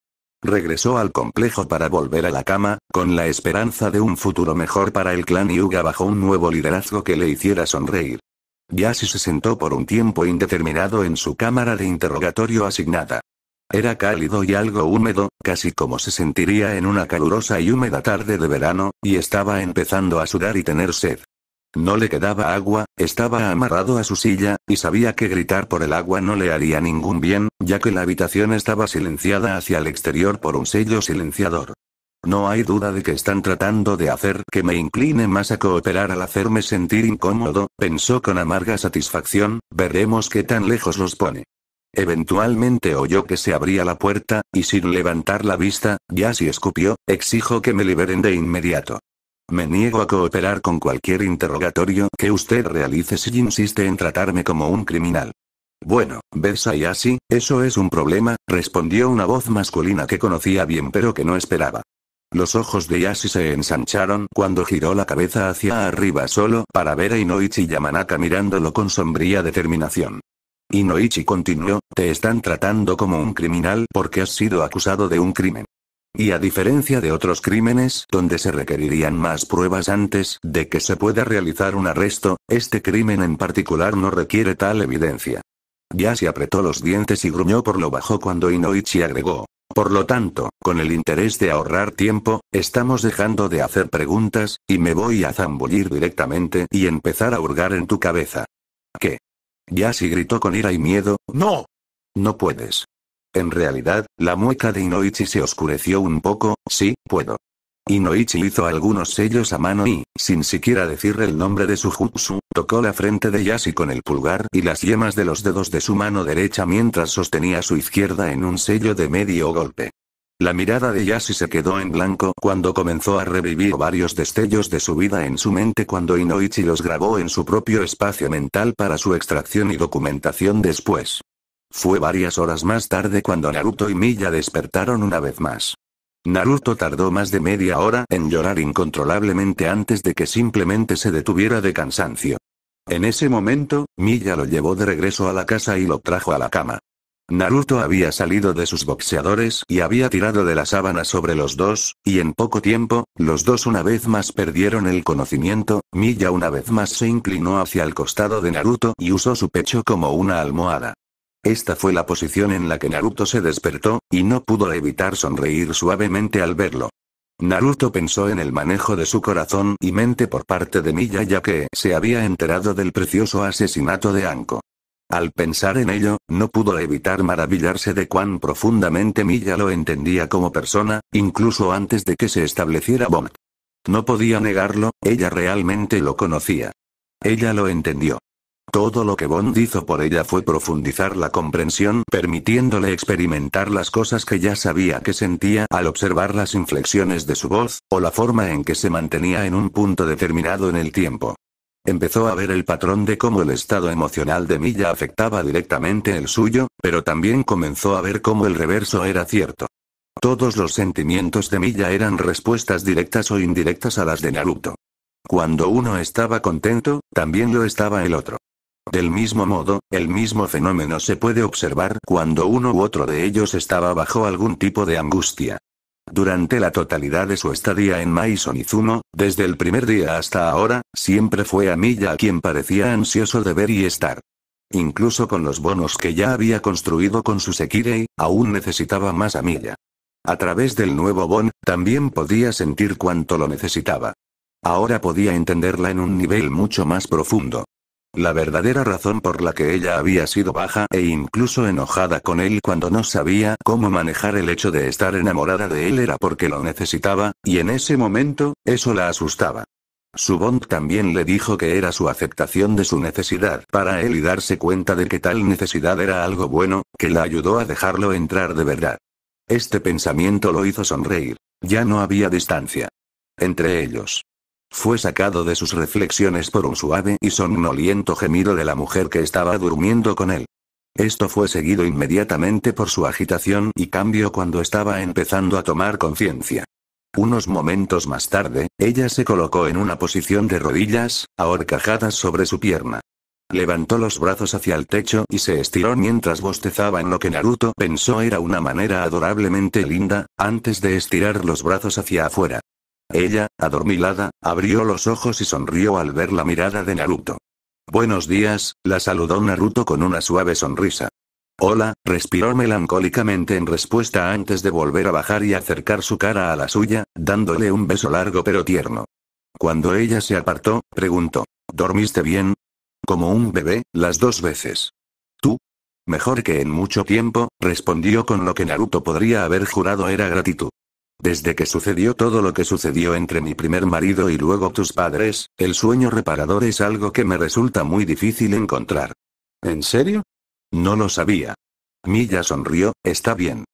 Regresó al complejo para volver a la cama, con la esperanza de un futuro mejor para el clan Yuga bajo un nuevo liderazgo que le hiciera sonreír. Yasi se sentó por un tiempo indeterminado en su cámara de interrogatorio asignada. Era cálido y algo húmedo, casi como se sentiría en una calurosa y húmeda tarde de verano, y estaba empezando a sudar y tener sed. No le quedaba agua, estaba amarrado a su silla, y sabía que gritar por el agua no le haría ningún bien, ya que la habitación estaba silenciada hacia el exterior por un sello silenciador. No hay duda de que están tratando de hacer que me incline más a cooperar al hacerme sentir incómodo, pensó con amarga satisfacción, veremos qué tan lejos los pone. Eventualmente oyó que se abría la puerta, y sin levantar la vista, Yashi escupió, exijo que me liberen de inmediato. Me niego a cooperar con cualquier interrogatorio que usted realice si insiste en tratarme como un criminal. Bueno, ¿ves a Yashi? eso es un problema, respondió una voz masculina que conocía bien pero que no esperaba. Los ojos de Yashi se ensancharon cuando giró la cabeza hacia arriba solo para ver a Inoichi Yamanaka mirándolo con sombría determinación. Inoichi continuó, te están tratando como un criminal porque has sido acusado de un crimen. Y a diferencia de otros crímenes, donde se requerirían más pruebas antes de que se pueda realizar un arresto, este crimen en particular no requiere tal evidencia. Ya se apretó los dientes y gruñó por lo bajo cuando Inoichi agregó. Por lo tanto, con el interés de ahorrar tiempo, estamos dejando de hacer preguntas, y me voy a zambullir directamente y empezar a hurgar en tu cabeza. ¿Qué? Yashi gritó con ira y miedo, ¡No! No puedes. En realidad, la mueca de Inoichi se oscureció un poco, sí, puedo. Inoichi hizo algunos sellos a mano y, sin siquiera decir el nombre de su jutsu, tocó la frente de Yashi con el pulgar y las yemas de los dedos de su mano derecha mientras sostenía su izquierda en un sello de medio golpe. La mirada de Yashi se quedó en blanco cuando comenzó a revivir varios destellos de su vida en su mente cuando Inoichi los grabó en su propio espacio mental para su extracción y documentación después. Fue varias horas más tarde cuando Naruto y Miya despertaron una vez más. Naruto tardó más de media hora en llorar incontrolablemente antes de que simplemente se detuviera de cansancio. En ese momento, Miya lo llevó de regreso a la casa y lo trajo a la cama. Naruto había salido de sus boxeadores y había tirado de la sábana sobre los dos, y en poco tiempo, los dos una vez más perdieron el conocimiento, Milla una vez más se inclinó hacia el costado de Naruto y usó su pecho como una almohada. Esta fue la posición en la que Naruto se despertó, y no pudo evitar sonreír suavemente al verlo. Naruto pensó en el manejo de su corazón y mente por parte de Milla ya que se había enterado del precioso asesinato de Anko. Al pensar en ello, no pudo evitar maravillarse de cuán profundamente Milla lo entendía como persona, incluso antes de que se estableciera Bond. No podía negarlo, ella realmente lo conocía. Ella lo entendió. Todo lo que Bond hizo por ella fue profundizar la comprensión, permitiéndole experimentar las cosas que ya sabía que sentía al observar las inflexiones de su voz, o la forma en que se mantenía en un punto determinado en el tiempo. Empezó a ver el patrón de cómo el estado emocional de Milla afectaba directamente el suyo, pero también comenzó a ver cómo el reverso era cierto. Todos los sentimientos de Milla eran respuestas directas o indirectas a las de Naruto. Cuando uno estaba contento, también lo estaba el otro. Del mismo modo, el mismo fenómeno se puede observar cuando uno u otro de ellos estaba bajo algún tipo de angustia. Durante la totalidad de su estadía en Maison Izumo, desde el primer día hasta ahora, siempre fue a a quien parecía ansioso de ver y estar. Incluso con los bonos que ya había construido con su Sekirei, aún necesitaba más a A través del nuevo bon, también podía sentir cuánto lo necesitaba. Ahora podía entenderla en un nivel mucho más profundo. La verdadera razón por la que ella había sido baja e incluso enojada con él cuando no sabía cómo manejar el hecho de estar enamorada de él era porque lo necesitaba, y en ese momento, eso la asustaba. Su bond también le dijo que era su aceptación de su necesidad para él y darse cuenta de que tal necesidad era algo bueno, que la ayudó a dejarlo entrar de verdad. Este pensamiento lo hizo sonreír. Ya no había distancia. Entre ellos. Fue sacado de sus reflexiones por un suave y somnoliento gemido de la mujer que estaba durmiendo con él. Esto fue seguido inmediatamente por su agitación y cambio cuando estaba empezando a tomar conciencia. Unos momentos más tarde, ella se colocó en una posición de rodillas, ahorcajadas sobre su pierna. Levantó los brazos hacia el techo y se estiró mientras bostezaba en lo que Naruto pensó era una manera adorablemente linda, antes de estirar los brazos hacia afuera. Ella, adormilada, abrió los ojos y sonrió al ver la mirada de Naruto. Buenos días, la saludó Naruto con una suave sonrisa. Hola, respiró melancólicamente en respuesta antes de volver a bajar y acercar su cara a la suya, dándole un beso largo pero tierno. Cuando ella se apartó, preguntó, ¿dormiste bien? Como un bebé, las dos veces. ¿Tú? Mejor que en mucho tiempo, respondió con lo que Naruto podría haber jurado era gratitud. Desde que sucedió todo lo que sucedió entre mi primer marido y luego tus padres, el sueño reparador es algo que me resulta muy difícil encontrar. ¿En serio? No lo sabía. Milla sonrió, está bien.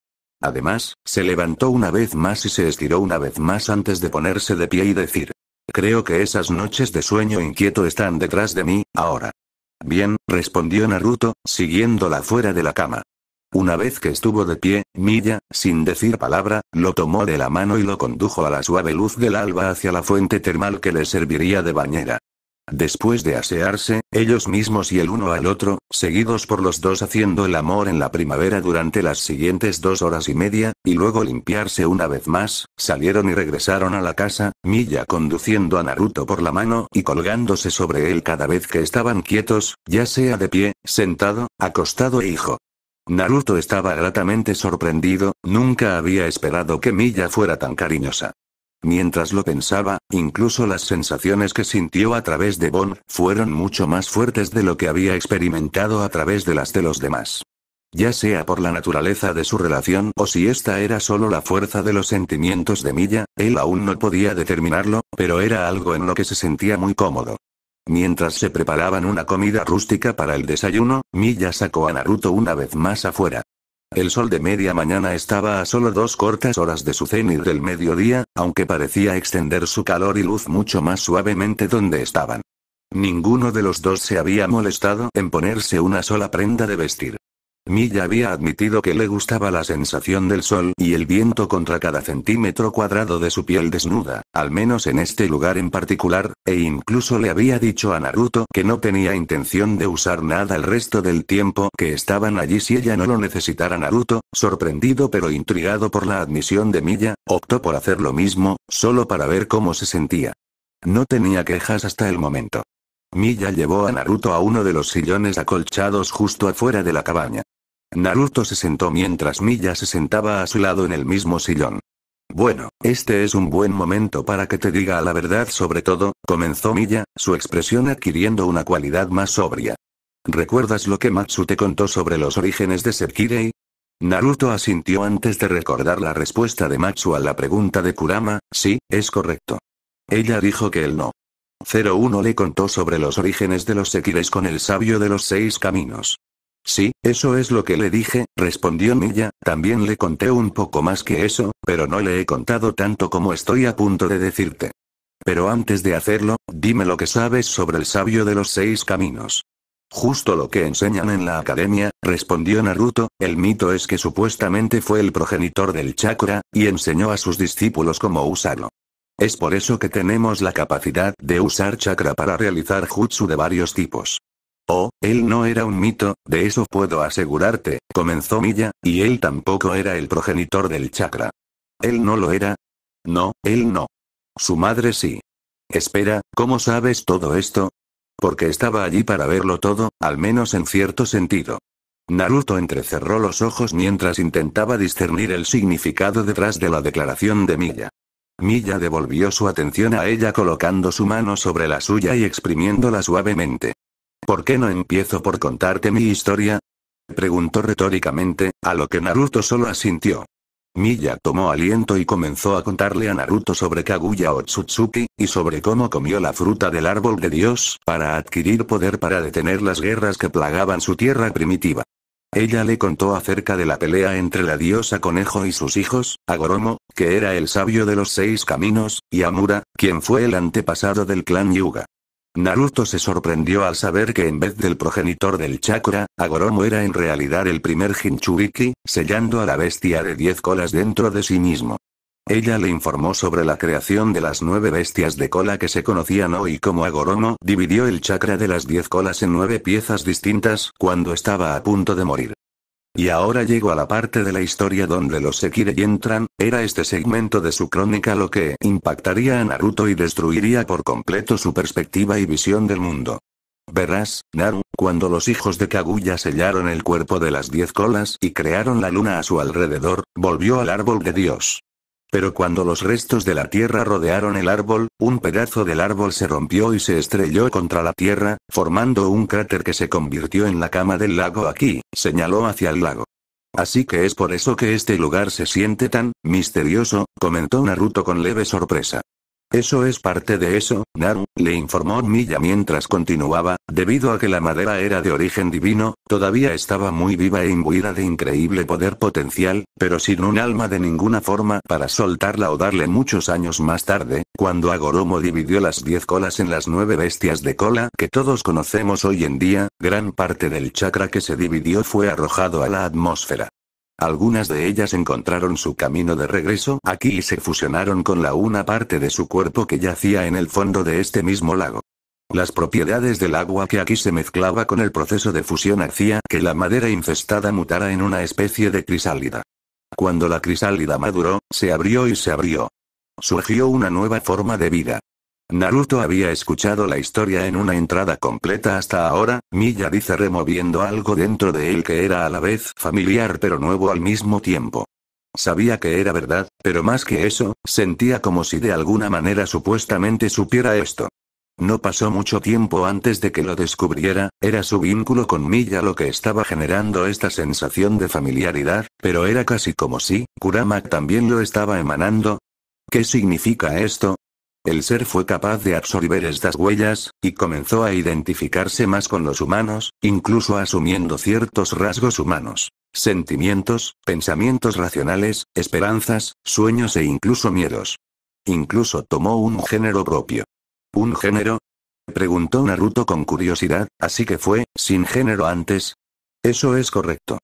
Además, se levantó una vez más y se estiró una vez más antes de ponerse de pie y decir, creo que esas noches de sueño inquieto están detrás de mí, ahora. Bien, respondió Naruto, siguiéndola fuera de la cama. Una vez que estuvo de pie, Milla, sin decir palabra, lo tomó de la mano y lo condujo a la suave luz del alba hacia la fuente termal que le serviría de bañera. Después de asearse, ellos mismos y el uno al otro, seguidos por los dos haciendo el amor en la primavera durante las siguientes dos horas y media, y luego limpiarse una vez más, salieron y regresaron a la casa, Milla conduciendo a Naruto por la mano y colgándose sobre él cada vez que estaban quietos, ya sea de pie, sentado, acostado e hijo. Naruto estaba gratamente sorprendido, nunca había esperado que Milla fuera tan cariñosa. Mientras lo pensaba, incluso las sensaciones que sintió a través de Bon fueron mucho más fuertes de lo que había experimentado a través de las de los demás. Ya sea por la naturaleza de su relación o si esta era solo la fuerza de los sentimientos de Milla, él aún no podía determinarlo, pero era algo en lo que se sentía muy cómodo. Mientras se preparaban una comida rústica para el desayuno, Milla sacó a Naruto una vez más afuera. El sol de media mañana estaba a solo dos cortas horas de su cenit del mediodía, aunque parecía extender su calor y luz mucho más suavemente donde estaban. Ninguno de los dos se había molestado en ponerse una sola prenda de vestir. Milla había admitido que le gustaba la sensación del sol y el viento contra cada centímetro cuadrado de su piel desnuda, al menos en este lugar en particular, e incluso le había dicho a Naruto que no tenía intención de usar nada el resto del tiempo que estaban allí si ella no lo necesitara. Naruto, sorprendido pero intrigado por la admisión de Milla, optó por hacer lo mismo, solo para ver cómo se sentía. No tenía quejas hasta el momento. Milla llevó a Naruto a uno de los sillones acolchados justo afuera de la cabaña. Naruto se sentó mientras Milla se sentaba a su lado en el mismo sillón. Bueno, este es un buen momento para que te diga la verdad sobre todo, comenzó Milla, su expresión adquiriendo una cualidad más sobria. ¿Recuerdas lo que Matsu te contó sobre los orígenes de Sekirei? Naruto asintió antes de recordar la respuesta de Matsu a la pregunta de Kurama, sí, es correcto. Ella dijo que él no. 01 le contó sobre los orígenes de los Sekires con el sabio de los seis caminos. Sí, eso es lo que le dije, respondió Milla, también le conté un poco más que eso, pero no le he contado tanto como estoy a punto de decirte. Pero antes de hacerlo, dime lo que sabes sobre el sabio de los seis caminos. Justo lo que enseñan en la academia, respondió Naruto, el mito es que supuestamente fue el progenitor del chakra, y enseñó a sus discípulos cómo usarlo. Es por eso que tenemos la capacidad de usar chakra para realizar jutsu de varios tipos. Oh, él no era un mito, de eso puedo asegurarte, comenzó Milla, y él tampoco era el progenitor del chakra. ¿Él no lo era? No, él no. Su madre sí. Espera, ¿cómo sabes todo esto? Porque estaba allí para verlo todo, al menos en cierto sentido. Naruto entrecerró los ojos mientras intentaba discernir el significado detrás de la declaración de Milla. Milla devolvió su atención a ella colocando su mano sobre la suya y exprimiéndola suavemente. ¿Por qué no empiezo por contarte mi historia? Preguntó retóricamente, a lo que Naruto solo asintió. Miya tomó aliento y comenzó a contarle a Naruto sobre Kaguya Otsutsuki, y sobre cómo comió la fruta del árbol de Dios para adquirir poder para detener las guerras que plagaban su tierra primitiva. Ella le contó acerca de la pelea entre la diosa Conejo y sus hijos, Agoromo, que era el sabio de los seis caminos, y Amura, quien fue el antepasado del clan Yuga. Naruto se sorprendió al saber que en vez del progenitor del chakra, Agoromo era en realidad el primer Jinchuriki, sellando a la bestia de diez colas dentro de sí mismo. Ella le informó sobre la creación de las nueve bestias de cola que se conocían hoy como Agoromo, dividió el chakra de las diez colas en nueve piezas distintas cuando estaba a punto de morir. Y ahora llego a la parte de la historia donde los Sekirei entran, era este segmento de su crónica lo que impactaría a Naruto y destruiría por completo su perspectiva y visión del mundo. Verás, Naru, cuando los hijos de Kaguya sellaron el cuerpo de las diez colas y crearon la luna a su alrededor, volvió al árbol de Dios. Pero cuando los restos de la tierra rodearon el árbol, un pedazo del árbol se rompió y se estrelló contra la tierra, formando un cráter que se convirtió en la cama del lago aquí, señaló hacia el lago. Así que es por eso que este lugar se siente tan misterioso, comentó Naruto con leve sorpresa. Eso es parte de eso, Naru, le informó Milla mientras continuaba, debido a que la madera era de origen divino, todavía estaba muy viva e imbuida de increíble poder potencial, pero sin un alma de ninguna forma para soltarla o darle muchos años más tarde, cuando Agoromo dividió las diez colas en las nueve bestias de cola que todos conocemos hoy en día, gran parte del chakra que se dividió fue arrojado a la atmósfera. Algunas de ellas encontraron su camino de regreso aquí y se fusionaron con la una parte de su cuerpo que yacía en el fondo de este mismo lago. Las propiedades del agua que aquí se mezclaba con el proceso de fusión hacía que la madera infestada mutara en una especie de crisálida. Cuando la crisálida maduró, se abrió y se abrió. Surgió una nueva forma de vida. Naruto había escuchado la historia en una entrada completa hasta ahora, Milla dice removiendo algo dentro de él que era a la vez familiar pero nuevo al mismo tiempo. Sabía que era verdad, pero más que eso, sentía como si de alguna manera supuestamente supiera esto. No pasó mucho tiempo antes de que lo descubriera, era su vínculo con Milla lo que estaba generando esta sensación de familiaridad, pero era casi como si Kurama también lo estaba emanando. ¿Qué significa esto? El ser fue capaz de absorber estas huellas, y comenzó a identificarse más con los humanos, incluso asumiendo ciertos rasgos humanos. Sentimientos, pensamientos racionales, esperanzas, sueños e incluso miedos. Incluso tomó un género propio. ¿Un género? Preguntó Naruto con curiosidad, así que fue, sin género antes. Eso es correcto.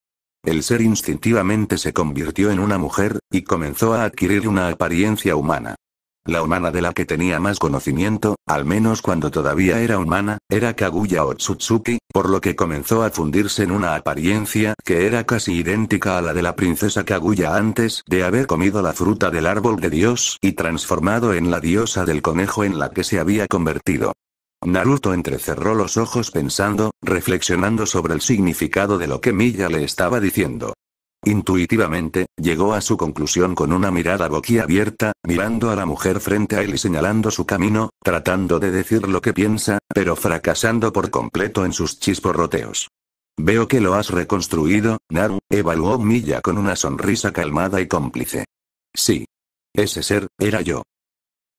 El ser instintivamente se convirtió en una mujer, y comenzó a adquirir una apariencia humana. La humana de la que tenía más conocimiento, al menos cuando todavía era humana, era Kaguya Otsutsuki, por lo que comenzó a fundirse en una apariencia que era casi idéntica a la de la princesa Kaguya antes de haber comido la fruta del árbol de Dios y transformado en la diosa del conejo en la que se había convertido. Naruto entrecerró los ojos pensando, reflexionando sobre el significado de lo que Milla le estaba diciendo. Intuitivamente, llegó a su conclusión con una mirada boquiabierta, mirando a la mujer frente a él y señalando su camino, tratando de decir lo que piensa, pero fracasando por completo en sus chisporroteos. Veo que lo has reconstruido, Naru, evaluó Milla con una sonrisa calmada y cómplice. Sí. Ese ser, era yo.